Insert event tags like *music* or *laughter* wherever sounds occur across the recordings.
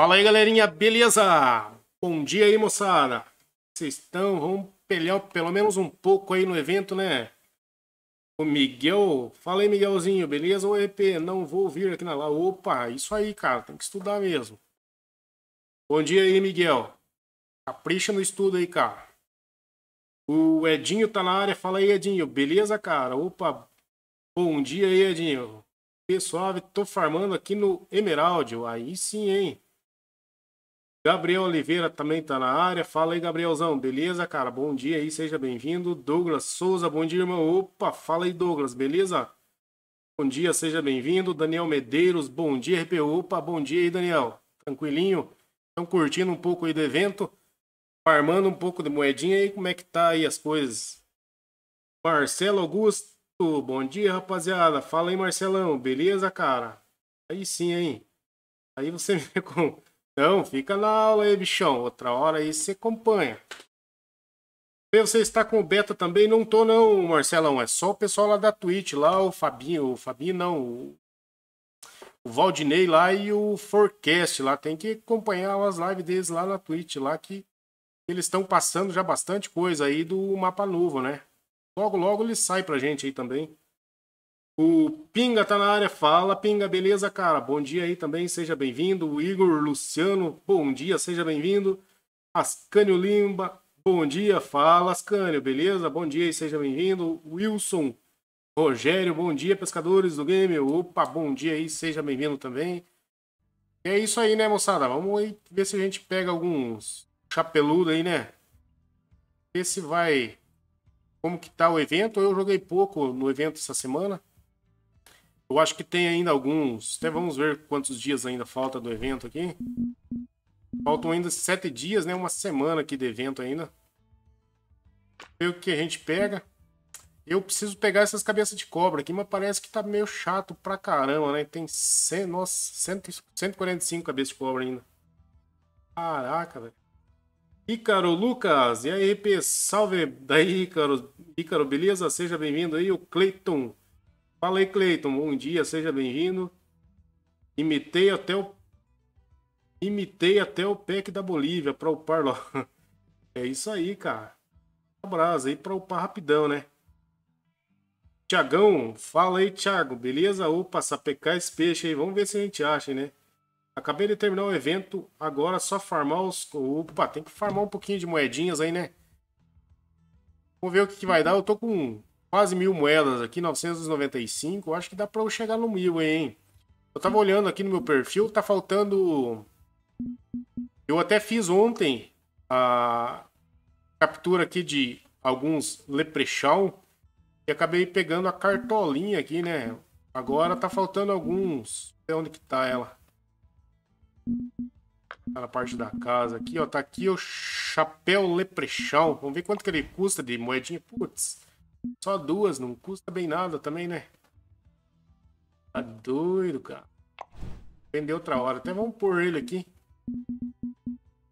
Fala aí, galerinha, beleza? Bom dia aí, moçada. Vocês estão? Vamos pelear pelo menos um pouco aí no evento, né? O Miguel, fala aí, Miguelzinho, beleza? O EP, não vou vir aqui na lá. Opa, isso aí, cara, tem que estudar mesmo. Bom dia aí, Miguel. Capricha no estudo aí, cara. O Edinho tá na área, fala aí, Edinho, beleza, cara? Opa, bom dia aí, Edinho. Pessoal, tô farmando aqui no Emerald, aí sim, hein? Gabriel Oliveira também tá na área. Fala aí, Gabrielzão. Beleza, cara? Bom dia aí, seja bem-vindo. Douglas Souza, bom dia, irmão. Opa, fala aí, Douglas, beleza? Bom dia, seja bem-vindo. Daniel Medeiros, bom dia, RP. Opa, bom dia aí, Daniel. Tranquilinho? Estão curtindo um pouco aí do evento? Farmando um pouco de moedinha aí, como é que tá aí as coisas? Marcelo Augusto, bom dia, rapaziada. Fala aí, Marcelão, beleza, cara? Aí sim, hein? Aí você me *laughs* com então, fica na aula aí, bichão. Outra hora aí você acompanha. Você está com o beta também? Não tô não, Marcelão. É só o pessoal lá da Twitch, lá o Fabinho, o Fabinho não, o, o Valdinei lá e o Forecast lá. Tem que acompanhar as lives deles lá na Twitch, lá que eles estão passando já bastante coisa aí do mapa novo, né? Logo, logo ele sai pra gente aí também. O Pinga tá na área, fala Pinga, beleza, cara? Bom dia aí também, seja bem-vindo. O Igor Luciano, bom dia, seja bem-vindo. Ascânio Limba, bom dia, fala Ascânio, beleza? Bom dia e seja bem-vindo. Wilson Rogério, bom dia, pescadores do game. Opa, bom dia aí, seja bem-vindo também. E é isso aí, né, moçada? Vamos aí ver se a gente pega alguns chapeludo aí, né? Ver se vai. Como que tá o evento? Eu joguei pouco no evento essa semana. Eu acho que tem ainda alguns. Até vamos ver quantos dias ainda falta do evento aqui. Faltam ainda sete dias, né? Uma semana aqui de evento ainda. Ver o que a gente pega. Eu preciso pegar essas cabeças de cobra aqui, mas parece que tá meio chato pra caramba, né? Tem 100, nossa, 145 cabeças de cobra ainda. Caraca, velho. Ícaro Lucas, e aí, RP, Salve daí, Ícaro. Ícaro, beleza? Seja bem-vindo aí, o Cleiton Fala aí, Cleiton. Bom dia, seja bem-vindo. Imitei até o Imitei até o PEC da Bolívia para upar lá. *laughs* É isso aí, cara. Abraço aí para upar rapidão, né? Tiagão, fala aí, Thiago. Beleza? Opa, sapecar esse peixe aí. Vamos ver se a gente acha, né? Acabei de terminar o evento. Agora é só farmar os. Opa, tem que farmar um pouquinho de moedinhas aí, né? Vamos ver o que, que vai dar. Eu tô com quase mil moedas aqui, 995. Acho que dá pra eu chegar no mil, hein? Eu tava olhando aqui no meu perfil, tá faltando. Eu até fiz ontem a captura aqui de alguns leprechaun e acabei pegando a cartolinha aqui, né? Agora tá faltando alguns. Até onde que tá ela? Tá na parte da casa aqui, ó. Tá aqui o chapéu leprechaun. Vamos ver quanto que ele custa de moedinha. Putz. Só duas, não custa bem nada também, né? Tá doido, cara. Vender outra hora. Até vamos pôr ele aqui.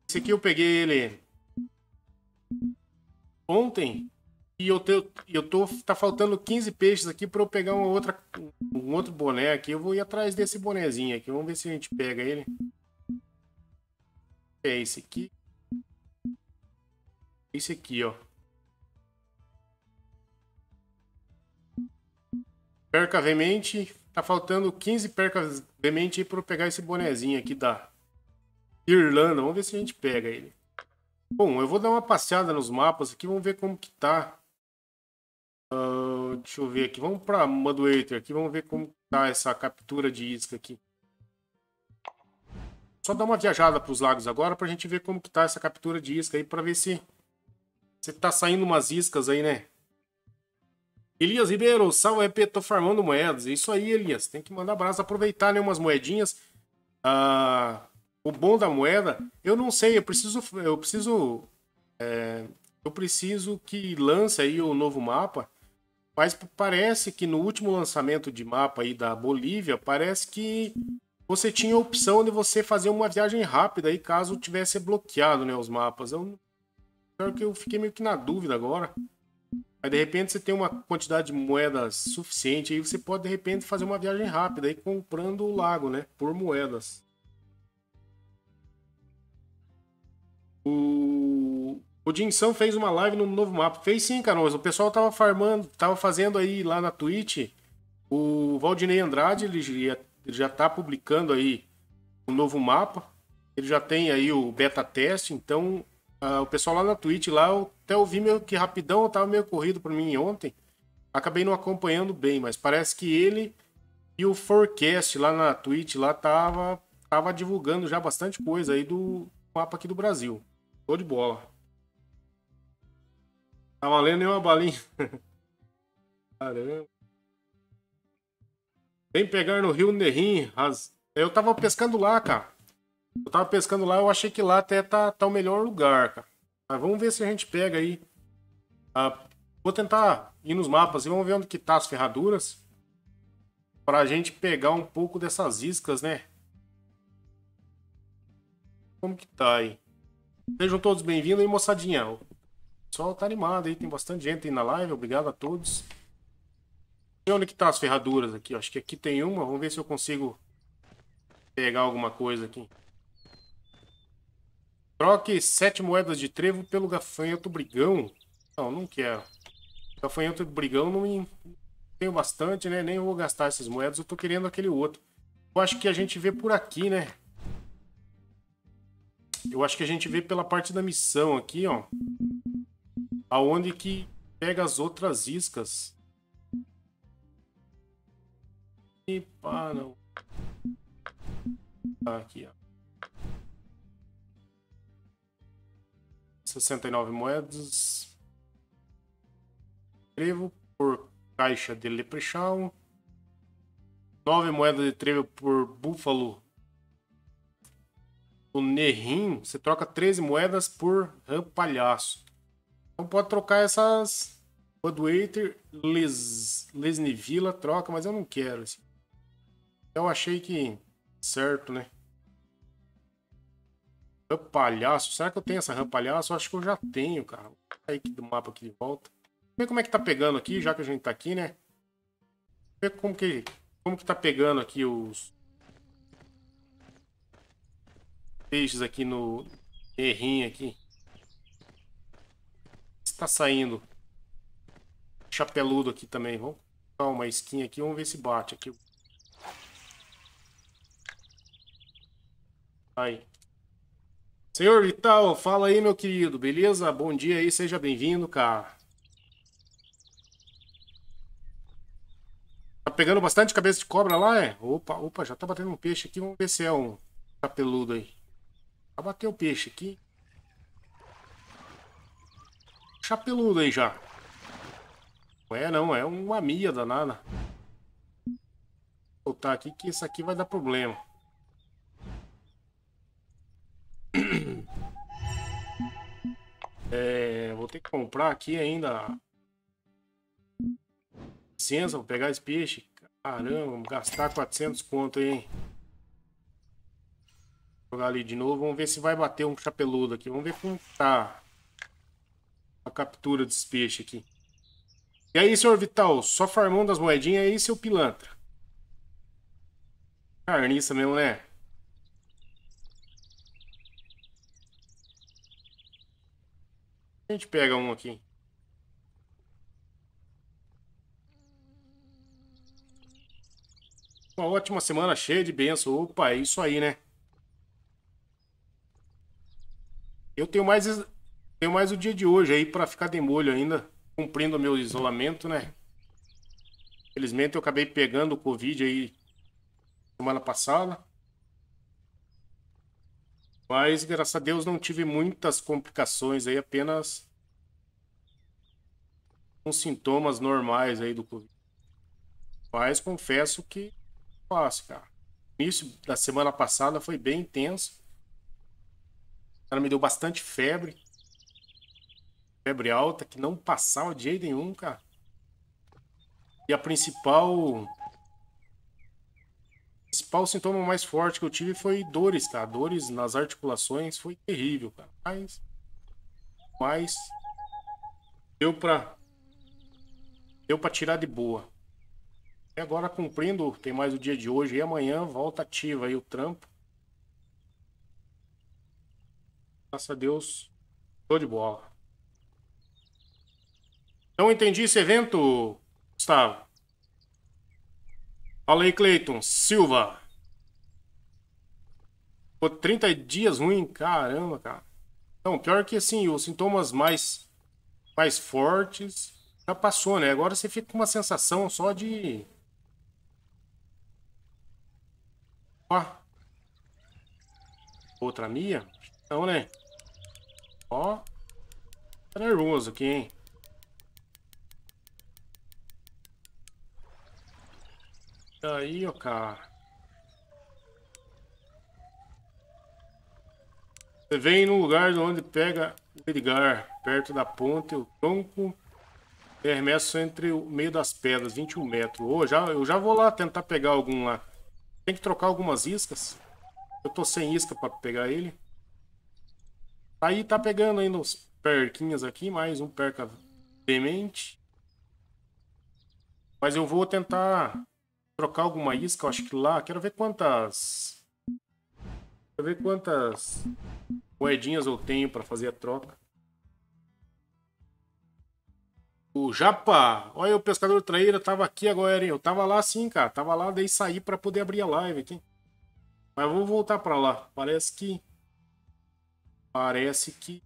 Esse aqui eu peguei ele ontem. E eu, te, eu tô. Tá faltando 15 peixes aqui para eu pegar uma outra, um outro boné aqui. Eu vou ir atrás desse bonezinho aqui. Vamos ver se a gente pega ele. É esse aqui. Esse aqui, ó. Perca veemente. Tá faltando 15 percas veemente aí pra eu pegar esse bonezinho aqui da Irlanda. Vamos ver se a gente pega ele. Bom, eu vou dar uma passeada nos mapas aqui. Vamos ver como que tá. Uh, deixa eu ver aqui. Vamos pra Maduator aqui. Vamos ver como tá essa captura de isca aqui. Só dar uma viajada pros lagos agora pra gente ver como que tá essa captura de isca aí. Pra ver se... Você tá saindo umas iscas aí, né? Elias Ribeiro, salve EP, tô farmando moedas. É isso aí, Elias. Tem que mandar abraço, aproveitar né, umas moedinhas. Ah, o bom da moeda, eu não sei, eu preciso. Eu preciso. É, eu preciso que lance aí o novo mapa. Mas parece que no último lançamento de mapa aí da Bolívia, parece que você tinha a opção de você fazer uma viagem rápida aí caso tivesse bloqueado né, os mapas. Eu, que eu fiquei meio que na dúvida agora. Aí de repente você tem uma quantidade de moedas suficiente aí você pode de repente fazer uma viagem rápida aí comprando o lago, né? Por moedas. O, o Jinsan fez uma live no novo mapa. Fez sim, Carol. O pessoal tava farmando, tava fazendo aí lá na Twitch. O Valdinei Andrade, ele já, ele já tá publicando aí o novo mapa. Ele já tem aí o beta teste, então uh, o pessoal lá na Twitch lá, até ouvi meio que rapidão, tava meio corrido para mim ontem. Acabei não acompanhando bem, mas parece que ele e o Forecast lá na Twitch lá tava, tava divulgando já bastante coisa aí do mapa aqui do Brasil. Tô de bola. Tá valendo nenhuma balinha. *laughs* Caramba. Vem pegar no Rio Nerrim. As... Eu tava pescando lá, cara. Eu tava pescando lá, eu achei que lá até tá, tá o melhor lugar, cara. Mas vamos ver se a gente pega aí. Ah, vou tentar ir nos mapas e vamos ver onde que tá as ferraduras. Pra gente pegar um pouco dessas iscas, né? Como que tá aí? Sejam todos bem-vindos aí, moçadinha. O pessoal tá animado aí, tem bastante gente aí na live. Obrigado a todos. E onde que tá as ferraduras aqui? Acho que aqui tem uma. Vamos ver se eu consigo pegar alguma coisa aqui. Troque sete moedas de trevo pelo gafanhoto brigão. Não, não quero. Gafanhoto brigão não me... tenho bastante, né? Nem vou gastar essas moedas. Eu tô querendo aquele outro. Eu acho que a gente vê por aqui, né? Eu acho que a gente vê pela parte da missão aqui, ó. Aonde que pega as outras iscas. Epa, não. Tá aqui, ó. 69 moedas. Trevo por caixa de leprechaun. 9 moedas de trevo por búfalo. O Nerrim, você troca 13 moedas por rampalhaço. Então pode trocar essas. Budwaiter, Les... troca, mas eu não quero. Assim. Eu achei que certo, né? Rampalhaço. Será que eu tenho essa rampalhaço? Acho que eu já tenho, cara. Vou sair do mapa aqui de volta. Vê como é que tá pegando aqui, já que a gente tá aqui, né? Vê como que, como que tá pegando aqui os peixes aqui no errinho aqui. Está saindo chapeludo aqui também. Vamos dar uma skin aqui, vamos ver se bate aqui. Aí. Senhor Vital, fala aí, meu querido, beleza? Bom dia aí, seja bem-vindo, cara. Tá pegando bastante cabeça de cobra lá, é? Opa, opa, já tá batendo um peixe aqui, vamos ver se é um capeludo aí. Já bateu o peixe aqui. Chapeludo aí já. Não é não, é uma mia danada. Vou soltar aqui que isso aqui vai dar problema. É, vou ter que comprar aqui ainda. Licença, vou pegar esse peixe. Caramba, vamos gastar 400 conto aí, hein? jogar ali de novo. Vamos ver se vai bater um chapeludo aqui. Vamos ver como tá a captura desse peixe aqui. E aí, senhor Vital? Só farmão das moedinhas aí, é seu pilantra. Carniça mesmo, né? A gente pega um aqui. Uma ótima semana cheia de bênçãos, Opa, é isso aí, né? Eu tenho mais, tenho mais o dia de hoje aí para ficar de molho ainda, cumprindo o meu isolamento, né? Felizmente eu acabei pegando o Covid aí semana passada. Mas, graças a Deus, não tive muitas complicações aí, apenas com sintomas normais aí do Covid. Mas confesso que faço, cara. O início da semana passada foi bem intenso. Ela me deu bastante febre. Febre alta, que não passava de jeito nenhum, cara. E a principal principal sintoma mais forte que eu tive foi dores, cara. Dores nas articulações foi terrível, cara. Mas. Mas. Deu pra. Deu pra tirar de boa. E agora cumprindo, tem mais o dia de hoje e amanhã volta ativa aí o trampo. Graças a Deus, tô de bola. Então entendi esse evento, Gustavo. Fala aí, Cleiton Silva. Pô, 30 dias ruim, caramba, cara. Então, pior que assim, os sintomas mais, mais fortes já passou, né? Agora você fica com uma sensação só de. Ó. Outra minha? Não, né? Ó. Tá nervoso aqui, hein? Tá aí ô cara. Você vem no lugar de onde pega o Edgar, perto da ponte, o tronco remesso entre o meio das pedras, 21 metros. Ô, já, eu já vou lá tentar pegar algum lá. Tem que trocar algumas iscas. Eu tô sem isca para pegar ele. Tá aí tá pegando ainda os perquinhas aqui, mais um perca demente. Mas eu vou tentar trocar alguma isca, eu acho que lá. Quero ver quantas. Quero ver quantas moedinhas eu tenho para fazer a troca. O Japa, olha o pescador traíra, tava aqui agora, hein? Eu tava lá sim, cara. Tava lá, daí saí para poder abrir a live aqui. Mas vou voltar para lá. Parece que. Parece que.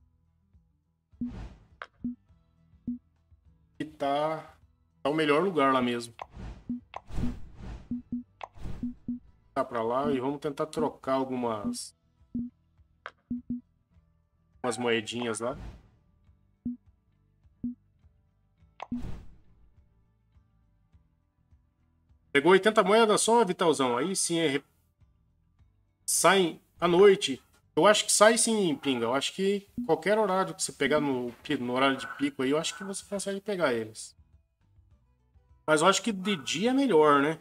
Que tá. Tá o melhor lugar lá mesmo para lá e vamos tentar trocar algumas umas moedinhas lá. Pegou 80 moedas só, Vitalzão. Aí sim é. Sai à noite. Eu acho que sai sim, Pinga. Eu acho que qualquer horário que você pegar no, no horário de pico aí, eu acho que você consegue pegar eles. Mas eu acho que de dia é melhor, né?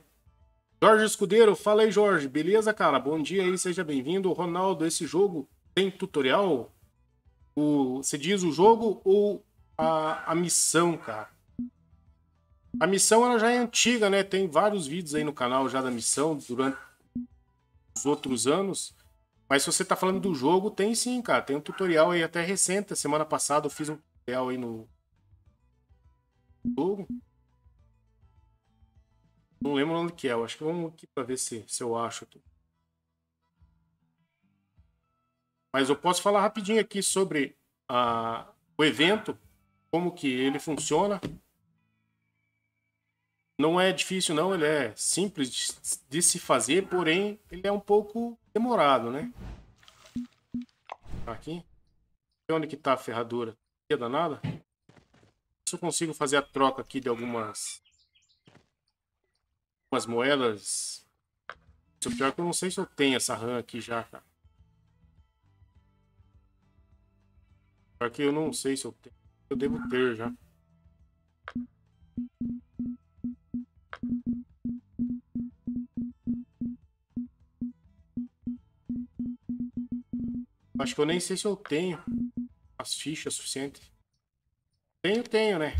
Jorge Escudeiro, fala aí, Jorge. Beleza, cara? Bom dia aí, seja bem-vindo. Ronaldo, esse jogo tem tutorial? O, você diz o jogo ou a, a missão, cara? A missão ela já é antiga, né? Tem vários vídeos aí no canal já da missão durante os outros anos. Mas se você tá falando do jogo, tem sim, cara. Tem um tutorial aí até recente. Semana passada eu fiz um tutorial aí no jogo. Não lembro onde que é. Eu acho que vamos aqui para ver se, se eu acho aqui. Mas eu posso falar rapidinho aqui sobre a, o evento, como que ele funciona. Não é difícil não, ele é simples de, de se fazer, porém ele é um pouco demorado, né? Tá aqui. Onde que tá a ferradura? Que é danada? Se eu consigo fazer a troca aqui de algumas umas moedas. Se pior pior que eu não sei se eu tenho essa RAM aqui já, cara. que eu não sei se eu tenho. Eu devo ter já. Acho que eu nem sei se eu tenho as fichas suficientes. Tenho, tenho, né?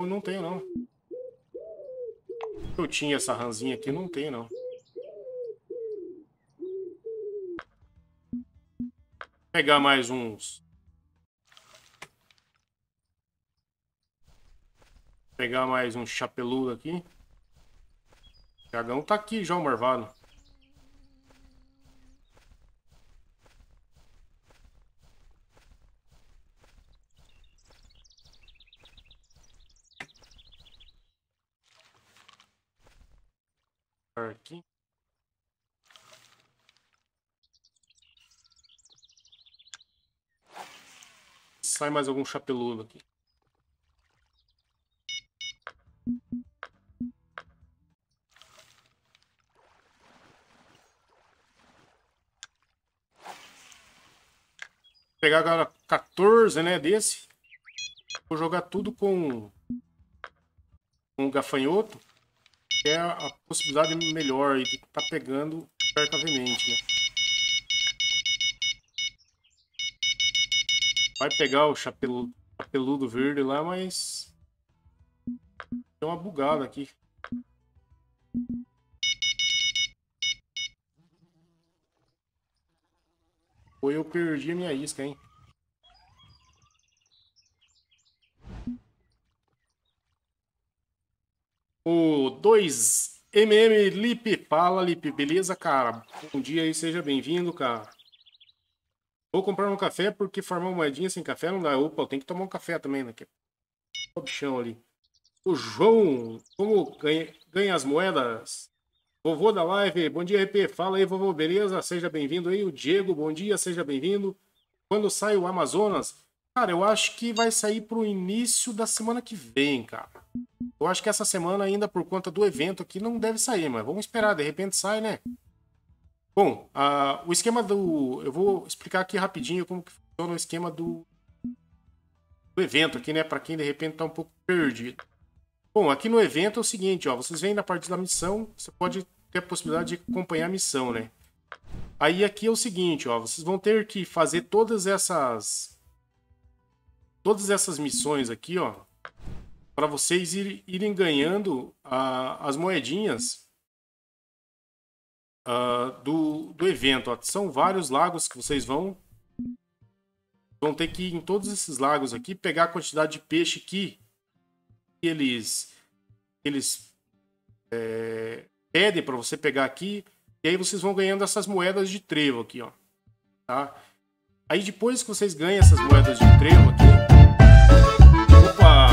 Eu não tenho, não. Eu tinha essa ranzinha aqui, não tem não. Vou pegar mais uns. Vou pegar mais um chapeludo aqui. O dragão tá aqui já, o marvado. aqui. Sai mais algum chapeludo aqui. Vou pegar agora 14, né, desse. Vou jogar tudo com um gafanhoto é a possibilidade melhor e de estar tá pegando certamente, né? Vai pegar o chapeludo, chapeludo verde lá, mas tem uma bugada aqui. Ou eu perdi a minha isca, hein? O 2MM Lip, fala Lip, beleza, cara? Bom dia aí, seja bem-vindo, cara. Vou comprar um café porque farmar moedinha sem café não dá. Opa, eu tenho que tomar um café também, né? É o bichão ali. O João, como ganha, ganha as moedas? Vovô da live, bom dia, RP. Fala aí, vovô, beleza? Seja bem-vindo aí. O Diego, bom dia, seja bem-vindo. Quando sai o Amazonas, Cara, eu acho que vai sair pro início da semana que vem, cara. Eu acho que essa semana ainda, por conta do evento aqui, não deve sair, mas vamos esperar, de repente sai, né? Bom, uh, o esquema do... Eu vou explicar aqui rapidinho como que funciona o esquema do, do evento aqui, né? Para quem, de repente, tá um pouco perdido. Bom, aqui no evento é o seguinte, ó. Vocês vêm na parte da missão, você pode ter a possibilidade de acompanhar a missão, né? Aí aqui é o seguinte, ó. Vocês vão ter que fazer todas essas todas essas missões aqui, ó, para vocês ir, irem ganhando as moedinhas ah, do, do evento. Ó. São vários lagos que vocês vão vão ter que ir em todos esses lagos aqui pegar a quantidade de peixe que eles eles é, pedem para você pegar aqui e aí vocês vão ganhando essas moedas de trevo aqui, ó, tá? Aí depois que vocês ganham essas moedas de trevo aqui. Opa!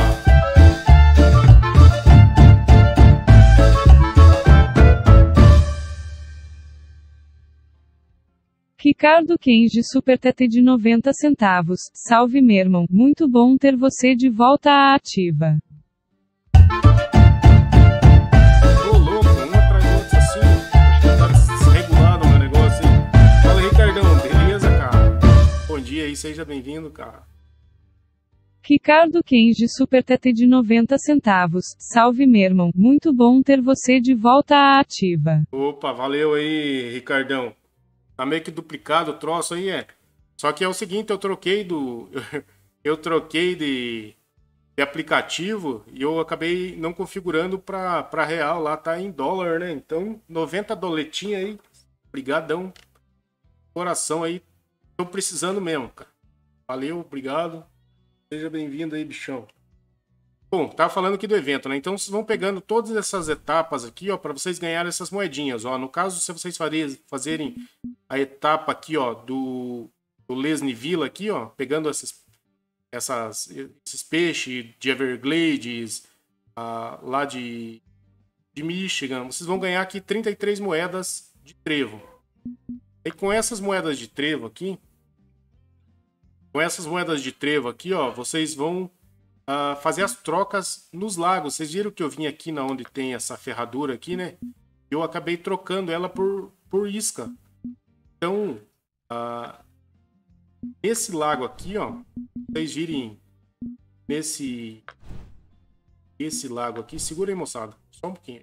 Ricardo Kenji Supertete de 90 centavos. Salve, meu irmão. Muito bom ter você de volta à ativa. seja bem-vindo, cara. Ricardo Kenji Supertete de 90 centavos. Salve, meu irmão. Muito bom ter você de volta à ativa. Opa, valeu aí, Ricardão. Tá meio que duplicado o troço aí, é. Só que é o seguinte, eu troquei do. *laughs* eu troquei de, de aplicativo e eu acabei não configurando pra, pra real lá, tá em dólar, né? Então, 90 doletinha aí. Obrigadão. Coração aí, Tô precisando mesmo, cara. Valeu, obrigado. Seja bem-vindo aí, bichão. Bom, tá falando aqui do evento, né? Então vocês vão pegando todas essas etapas aqui, ó, para vocês ganharem essas moedinhas, ó. No caso, se vocês fazerem a etapa aqui, ó, do, do Lesne aqui, ó, pegando essas, essas, esses peixes de Everglades, ah, lá de, de Michigan, vocês vão ganhar aqui 33 moedas de trevo. E com essas moedas de trevo aqui, com essas moedas de trevo aqui, ó, vocês vão uh, fazer as trocas nos lagos. Vocês viram que eu vim aqui na onde tem essa ferradura aqui, né? Eu acabei trocando ela por, por isca. Então, uh, ah, nesse lago aqui, ó, vocês virem nesse esse lago aqui. Segura aí, moçada. Só um pouquinho.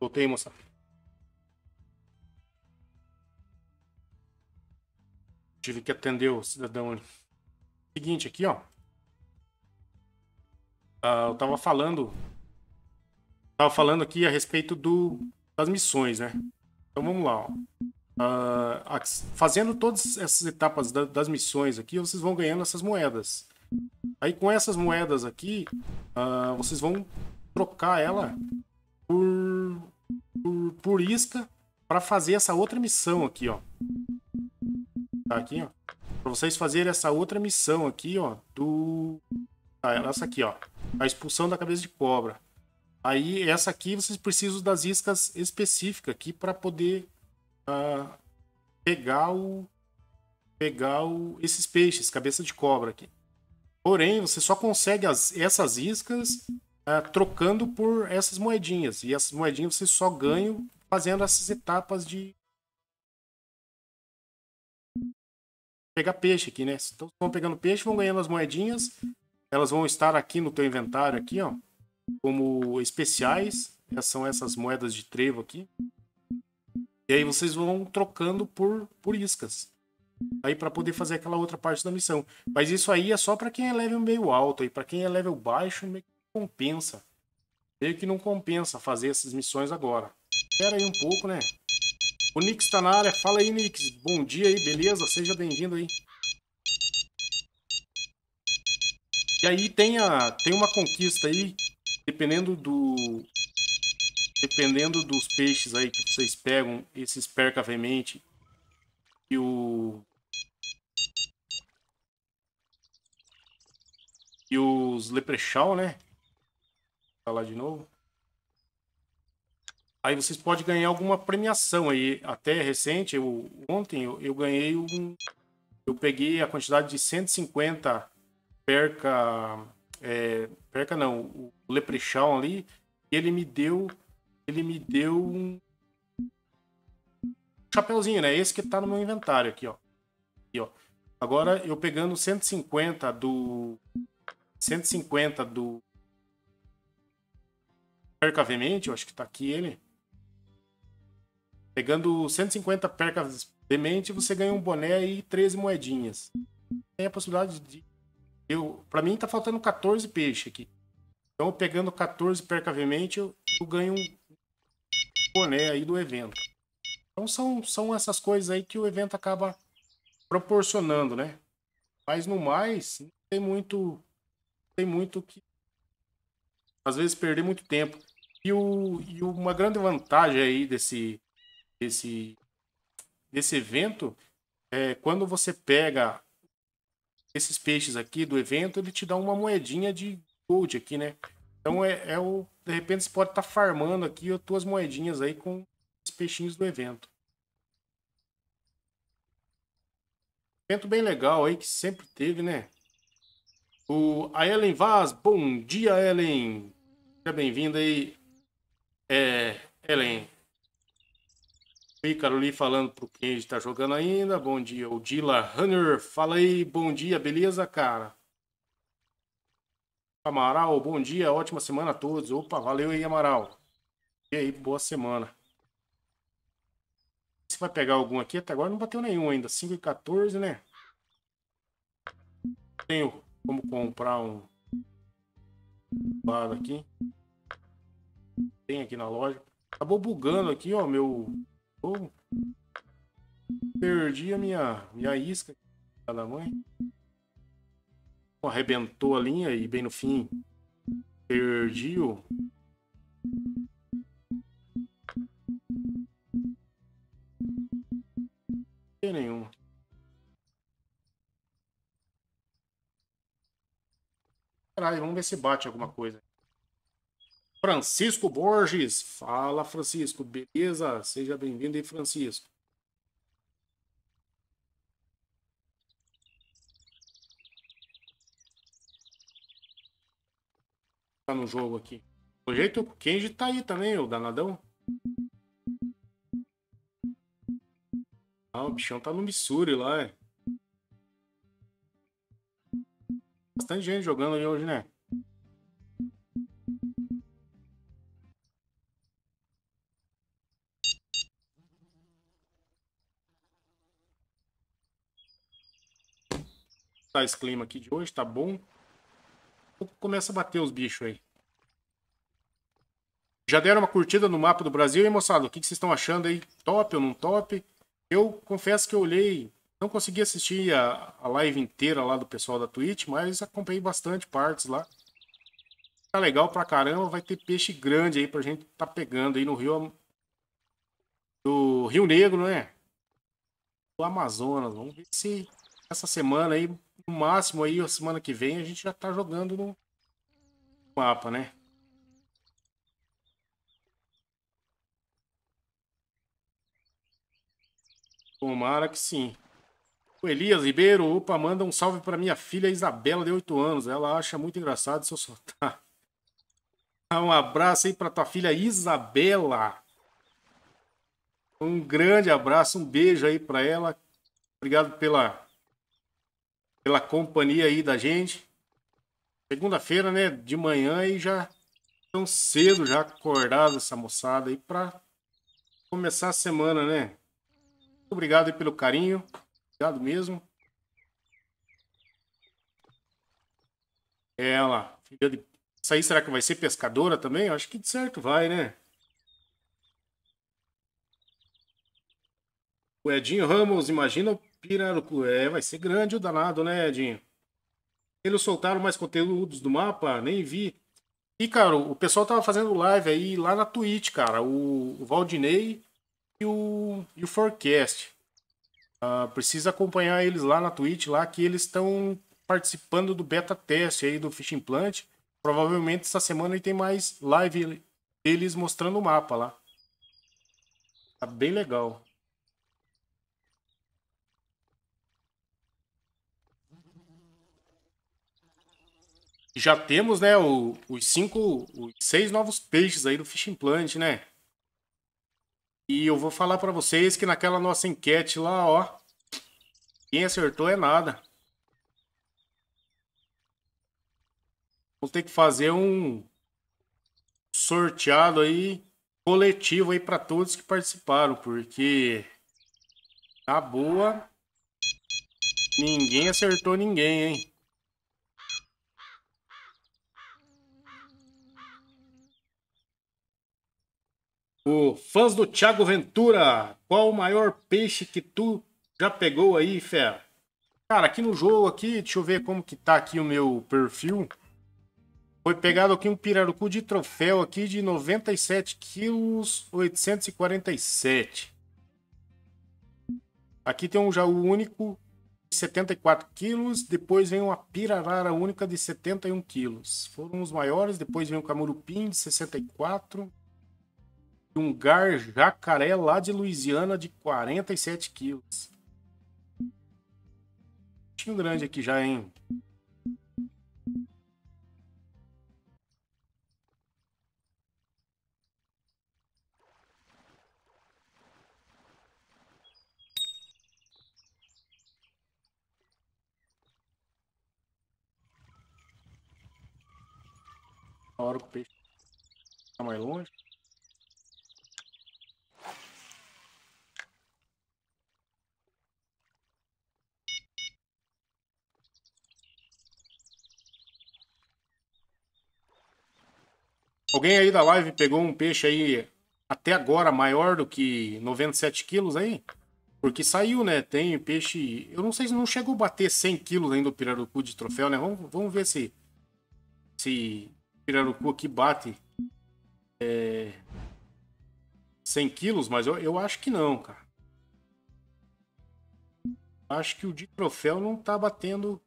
Voltei, moça. Tive que atender o cidadão ali. Seguinte, aqui, ó. Ah, eu tava falando. Tava falando aqui a respeito do, das missões, né? Então vamos lá, ó. Ah, fazendo todas essas etapas da, das missões aqui, vocês vão ganhando essas moedas. Aí com essas moedas aqui, ah, vocês vão trocar ela por por, por isca para fazer essa outra missão aqui, ó. Tá aqui, ó. Para vocês fazerem essa outra missão aqui, ó, do tá, essa aqui, ó. A expulsão da cabeça de cobra. Aí essa aqui vocês precisam das iscas específicas aqui para poder uh, pegar o pegar o, esses peixes, cabeça de cobra aqui. Porém, você só consegue as, essas iscas ah, trocando por essas moedinhas. E essas moedinhas você só ganha fazendo essas etapas de pegar peixe aqui, né? Então vão pegando peixe, vão ganhando as moedinhas. Elas vão estar aqui no teu inventário aqui, ó, como especiais. Essas são essas moedas de trevo aqui. E aí vocês vão trocando por por iscas. Aí para poder fazer aquela outra parte da missão. Mas isso aí é só para quem é level meio alto e para quem é level baixo, meio compensa. Meio que não compensa fazer essas missões agora. Espera aí um pouco, né? O Nix tá na área. Fala aí, Nix. Bom dia aí, beleza? Seja bem-vindo aí. E aí tem, a, tem uma conquista aí, dependendo do... Dependendo dos peixes aí que vocês pegam, esses percavemente e o... E os leprechaun, né? Tá lá de novo. Aí vocês podem ganhar alguma premiação aí. Até recente, eu, ontem eu, eu ganhei um. Eu peguei a quantidade de 150 perca. É, perca não, o Leprechaun ali. E ele me deu. Ele me deu um. Chapeuzinho, né? Esse que tá no meu inventário aqui, ó. Aqui, ó. Agora eu pegando 150 do. 150 do vemente, eu acho que tá aqui ele. Pegando 150 percas vemente, você ganha um boné e 13 moedinhas. Tem a possibilidade de. Eu, pra mim tá faltando 14 peixes aqui. Então, pegando 14 percavemente, eu, eu ganho um boné aí do evento. Então são, são essas coisas aí que o evento acaba proporcionando, né? Mas no mais, tem muito tem muito que às vezes perder muito tempo. E, o, e uma grande vantagem aí desse, desse, desse evento é quando você pega esses peixes aqui do evento, ele te dá uma moedinha de gold aqui, né? Então é, é o. De repente você pode estar tá farmando aqui as tuas moedinhas aí com os peixinhos do evento. Evento bem legal aí que sempre teve, né? O, a Ellen Vaz, bom dia Ellen! Seja bem-vinda aí. É, Helen. Ícaro ali falando pro quem está jogando ainda. Bom dia, o Dila Hunter. Fala aí, bom dia, beleza, cara? Amaral, bom dia, ótima semana a todos. Opa, valeu aí, Amaral. E aí, boa semana. Você vai pegar algum aqui? Até agora não bateu nenhum ainda. 5 e 14, né? Tenho como comprar um lado aqui tem aqui na loja. Acabou bugando aqui, ó, meu. Oh, perdi a minha, minha isca da mãe. arrebentou a linha e bem no fim. Perdi o. Não tem nenhuma. Caralho, vamos ver se bate alguma coisa. Francisco Borges. Fala, Francisco. Beleza? Seja bem-vindo aí, Francisco. Tá no jogo aqui. Do jeito, o Kenji tá aí também, o danadão. Ah, o bichão tá no Missouri lá, é. Bastante gente jogando aí hoje, né? tá esse clima aqui de hoje, tá bom. Começa a bater os bichos aí. Já deram uma curtida no mapa do Brasil, hein, moçada? O que, vocês estão achando aí? Top ou não top? Eu confesso que eu olhei, não consegui assistir a, a live inteira lá do pessoal da Twitch, mas acompanhei bastante partes lá. Tá legal pra caramba, vai ter peixe grande aí pra gente tá pegando aí no Rio do Rio Negro, não é? Do Amazonas. Vamos ver se essa semana aí no máximo aí, a semana que vem, a gente já tá jogando no mapa, né? Tomara que sim. O Elias Ribeiro, opa, manda um salve para minha filha Isabela, de 8 anos. Ela acha muito engraçado seu sotaque. *laughs* Um abraço aí para tua filha Isabela. Um grande abraço, um beijo aí para ela. Obrigado pela pela companhia aí da gente. Segunda-feira, né, de manhã e já tão cedo já acordado essa moçada aí para começar a semana, né? Muito obrigado aí pelo carinho. Obrigado mesmo. Ela, é, filha de. Essa aí será que vai ser pescadora também? Acho que de certo vai, né? O Edinho Ramos, imagina o Pirarucu, é, vai ser grande o danado, né, Edinho? Eles soltaram mais conteúdos do mapa, nem vi. E, cara, o pessoal tava fazendo live aí lá na Twitch, cara. O, o Valdinei e o, e o Forecast. Ah, precisa acompanhar eles lá na Twitch, lá que eles estão participando do beta teste aí do Fishing Plant. Provavelmente essa semana aí tem mais live deles mostrando o mapa lá. Tá bem legal. já temos, né, o, os cinco, os seis novos peixes aí do Fishing Plant, né? E eu vou falar para vocês que naquela nossa enquete lá, ó, quem acertou é nada. Vou ter que fazer um sorteado aí coletivo aí para todos que participaram, porque na boa ninguém acertou ninguém, hein? O fãs do Thiago Ventura, qual o maior peixe que tu já pegou aí, Fé? Cara, aqui no jogo aqui, deixa eu ver como que tá aqui o meu perfil. Foi pegado aqui um pirarucu de troféu aqui de 97 quilos 847. Aqui tem um jaú único de 74 quilos, depois vem uma pirarara única de 71 quilos. Foram os maiores, depois vem o camurupim de 64 um gar jacaré lá de Louisiana de 47 quilos. Tinho um grande aqui já, hein? A hora que o peixe tá mais longe. Alguém aí da live pegou um peixe aí até agora maior do que 97 quilos aí? Porque saiu, né? Tem peixe. Eu não sei se não chegou a bater 100 quilos ainda o pirarucu de troféu, né? Vamos, vamos ver se. Se pirarucu aqui bate. É, 100 quilos, mas eu, eu acho que não, cara. Acho que o de troféu não tá batendo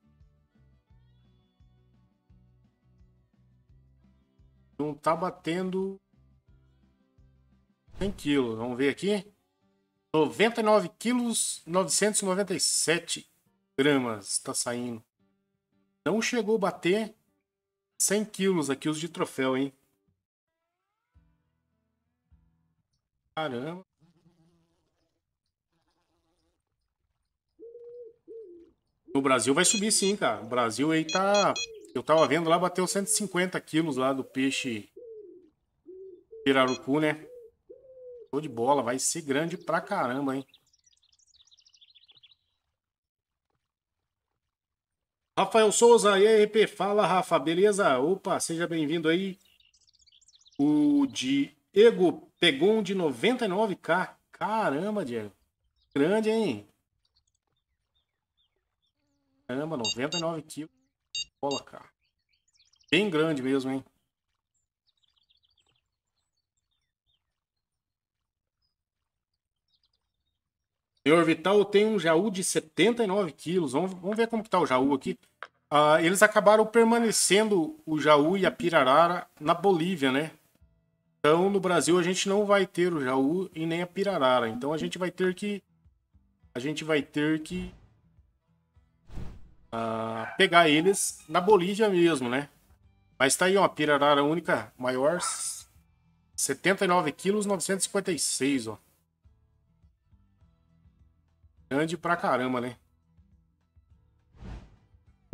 Não tá batendo 100 quilos. Vamos ver aqui. 99 quilos 997 gramas tá saindo. Não chegou a bater 100 quilos aqui os de troféu, hein? Caramba. O Brasil vai subir sim, cara. O Brasil aí tá eu tava vendo lá, bateu 150 quilos lá do peixe pirarucu, né? Show de bola, vai ser grande pra caramba, hein? Rafael Souza, e RP, fala Rafa, beleza? Opa, seja bem-vindo aí. O Diego pegou um de 99k. Caramba, Diego. Grande, hein? Caramba, 99 quilos. Bola, cara. Bem grande mesmo, hein? Senhor Vital tem um Jaú de 79 quilos. Vamos, vamos ver como está o Jaú aqui. Ah, eles acabaram permanecendo o Jaú e a Pirarara na Bolívia, né? Então, no Brasil, a gente não vai ter o Jaú e nem a Pirarara. Então, a gente vai ter que... A gente vai ter que uh, pegar eles na Bolívia mesmo, né? Mas tá aí uma pirarara única maior, 79 quilos, 956, ó. Grande pra caramba, né?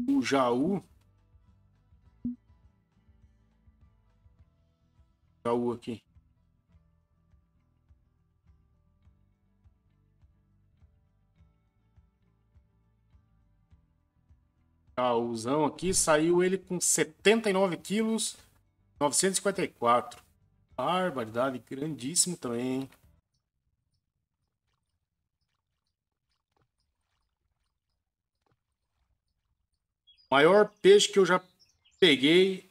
O Jaú. Jaú aqui. Tauzão aqui, saiu ele com 79 quilos, 954. Barbaridade, grandíssimo também, hein? O maior peixe que eu já peguei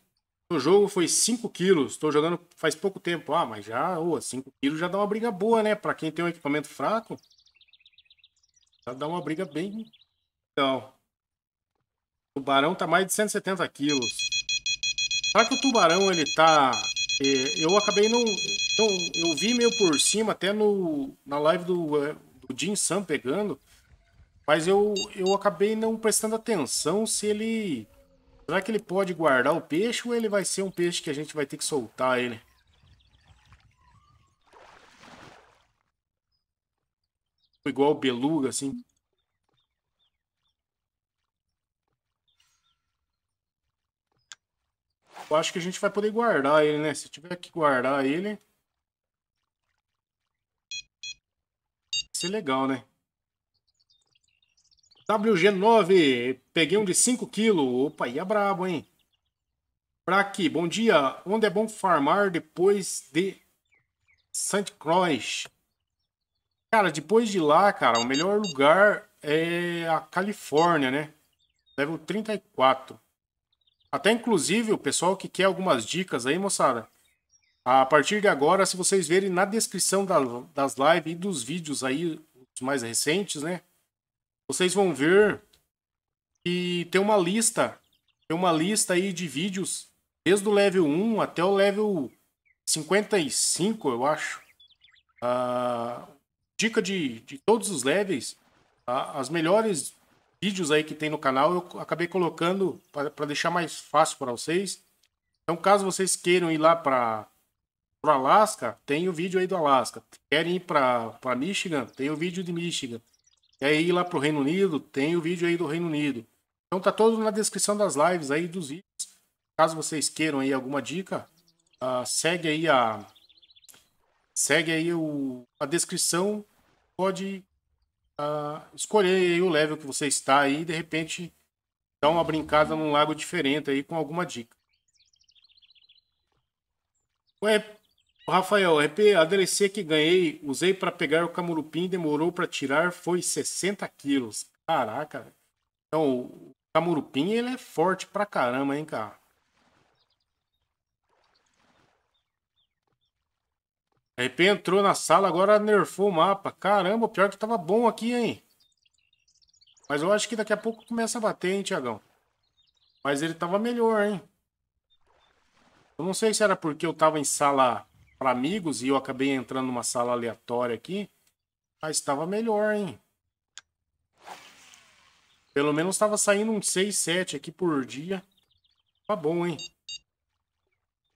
no jogo foi 5 quilos. Estou jogando faz pouco tempo. Ah, mas já, oh, 5 quilos já dá uma briga boa, né? Para quem tem um equipamento fraco, já dá uma briga bem legal. Então. Tubarão tá mais de 170 quilos. Será que o tubarão ele tá. É, eu acabei não. Então, eu vi meio por cima, até no, na live do, é, do Jim Sam pegando. Mas eu, eu acabei não prestando atenção se ele. Será que ele pode guardar o peixe ou ele vai ser um peixe que a gente vai ter que soltar ele? Igual beluga, assim, Eu acho que a gente vai poder guardar ele, né? Se tiver que guardar ele... Vai ser legal, né? WG9, peguei um de 5kg. Opa, ia é brabo, hein? Pra aqui, bom dia. Onde é bom farmar depois de St. Croix? Cara, depois de lá, cara, o melhor lugar é a Califórnia, né? Level 34. Até inclusive o pessoal que quer algumas dicas aí, moçada. A partir de agora, se vocês verem na descrição da, das lives e dos vídeos aí, os mais recentes, né? Vocês vão ver que tem uma lista. Tem uma lista aí de vídeos, desde o level 1 até o level 55, eu acho. Ah, dica de, de todos os levels. Tá? as melhores vídeos aí que tem no canal, eu acabei colocando para deixar mais fácil para vocês. Então, caso vocês queiram ir lá para o Alasca, tem o vídeo aí do Alasca. Querem ir para Michigan, tem o vídeo de Michigan. Querem ir lá para o Reino Unido, tem o vídeo aí do Reino Unido. Então, tá todo na descrição das lives aí dos vídeos. Caso vocês queiram aí alguma dica, uh, segue aí a segue aí o, a descrição. Pode ah, escolher o level que você está aí e de repente dar uma brincada num lago diferente aí com alguma dica. Ué, Rafael, EP, é a DLC que ganhei, usei para pegar o camurupim, demorou para tirar, foi 60 quilos. Caraca. Então, o camurupim, ele é forte pra caramba, hein, cara? RP entrou na sala, agora nerfou o mapa. Caramba, pior que tava bom aqui, hein? Mas eu acho que daqui a pouco começa a bater, hein, Tiagão? Mas ele tava melhor, hein? Eu não sei se era porque eu tava em sala para amigos e eu acabei entrando numa sala aleatória aqui. Mas tava melhor, hein? Pelo menos tava saindo uns 6, 7 aqui por dia. Tá bom, hein?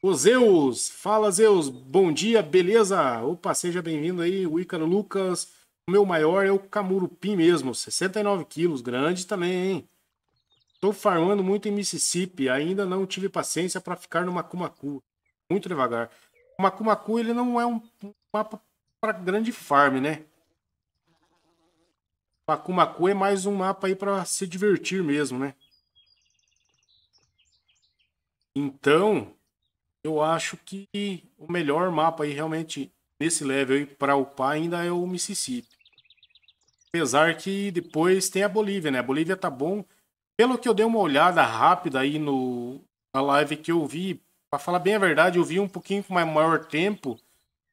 O Zeus, fala Zeus, bom dia, beleza? Opa, seja bem-vindo aí, o Ícaro Lucas. O meu maior é o Camurupim mesmo, 69 quilos, grande também, hein? Tô farmando muito em Mississippi, ainda não tive paciência para ficar no Macumacu, muito devagar. O Macumacu, ele não é um mapa para grande farm, né? O Macumacu é mais um mapa aí para se divertir mesmo, né? Então, eu acho que o melhor mapa aí realmente nesse level aí para upar ainda é o Mississippi. Apesar que depois tem a Bolívia, né? A Bolívia tá bom. Pelo que eu dei uma olhada rápida aí no, na live que eu vi, para falar bem a verdade, eu vi um pouquinho com maior tempo.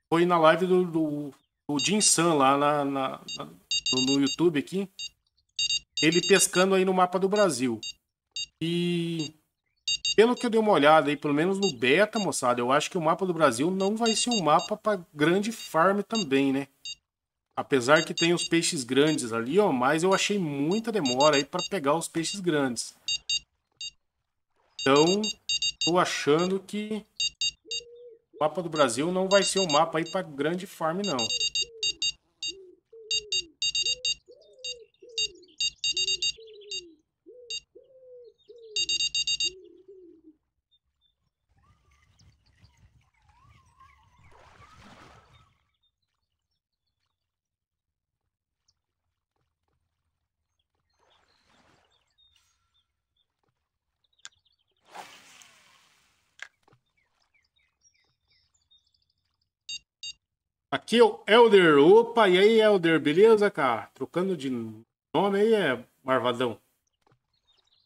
Foi na live do, do, do Jin San lá na, na, na, no YouTube aqui. Ele pescando aí no mapa do Brasil. E pelo que eu dei uma olhada aí, pelo menos no beta, moçada, eu acho que o mapa do Brasil não vai ser um mapa para grande farm também, né? Apesar que tem os peixes grandes ali, ó, mas eu achei muita demora aí para pegar os peixes grandes. Então, tô achando que o mapa do Brasil não vai ser um mapa aí para grande farm não. Aqui é o Elder. Opa, e aí, Elder, beleza, cara? Trocando de nome aí é Marvadão.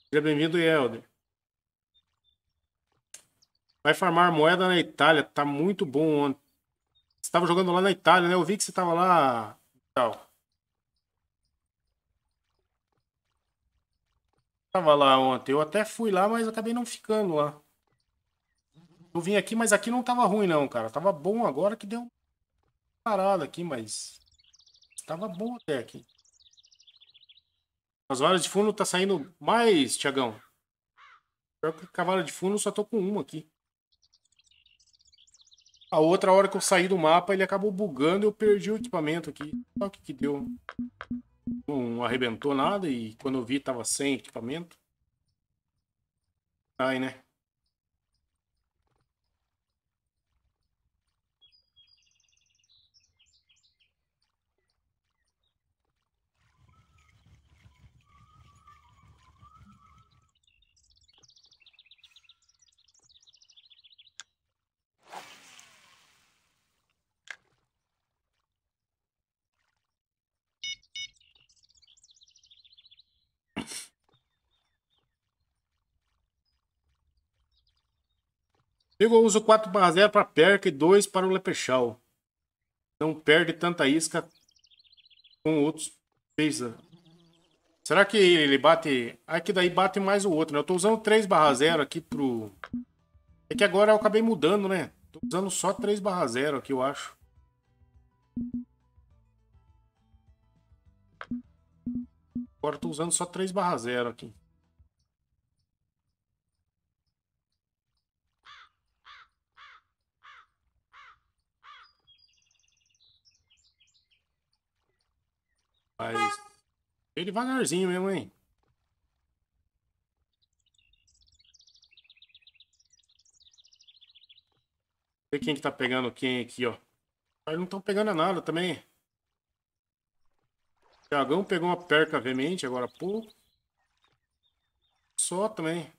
Seja bem-vindo, Elder. Vai farmar moeda na Itália, tá muito bom ontem. Você tava jogando lá na Itália, né? Eu vi que você tava lá tal. Tava lá ontem. Eu até fui lá, mas acabei não ficando lá. Eu vim aqui, mas aqui não tava ruim não, cara. Tava bom agora que deu parado aqui, mas tava bom até aqui. As varas de fundo tá saindo mais, Tiagão. Pior que cavalo de fundo, só tô com uma aqui. A outra hora que eu saí do mapa, ele acabou bugando e eu perdi o equipamento aqui. Olha o que, que deu. Não arrebentou nada e quando eu vi, tava sem equipamento. Ai, né? Pegou 4 barra 0 para Perca e 2 para o Lepechal. Não perde tanta isca com outros pesa. Será que ele bate... Ah, é que daí bate mais o outro, né? Eu tô usando 3 barra 0 aqui pro... É que agora eu acabei mudando, né? Tô usando só 3 barra 0 aqui, eu acho. Agora tô usando só 3 barra 0 aqui. Mas. ele devagarzinho mesmo, hein? Vê quem que tá pegando quem aqui, ó. Ah, eles não estão pegando nada também. O Thiagão pegou uma perca veemente agora pô. Só também.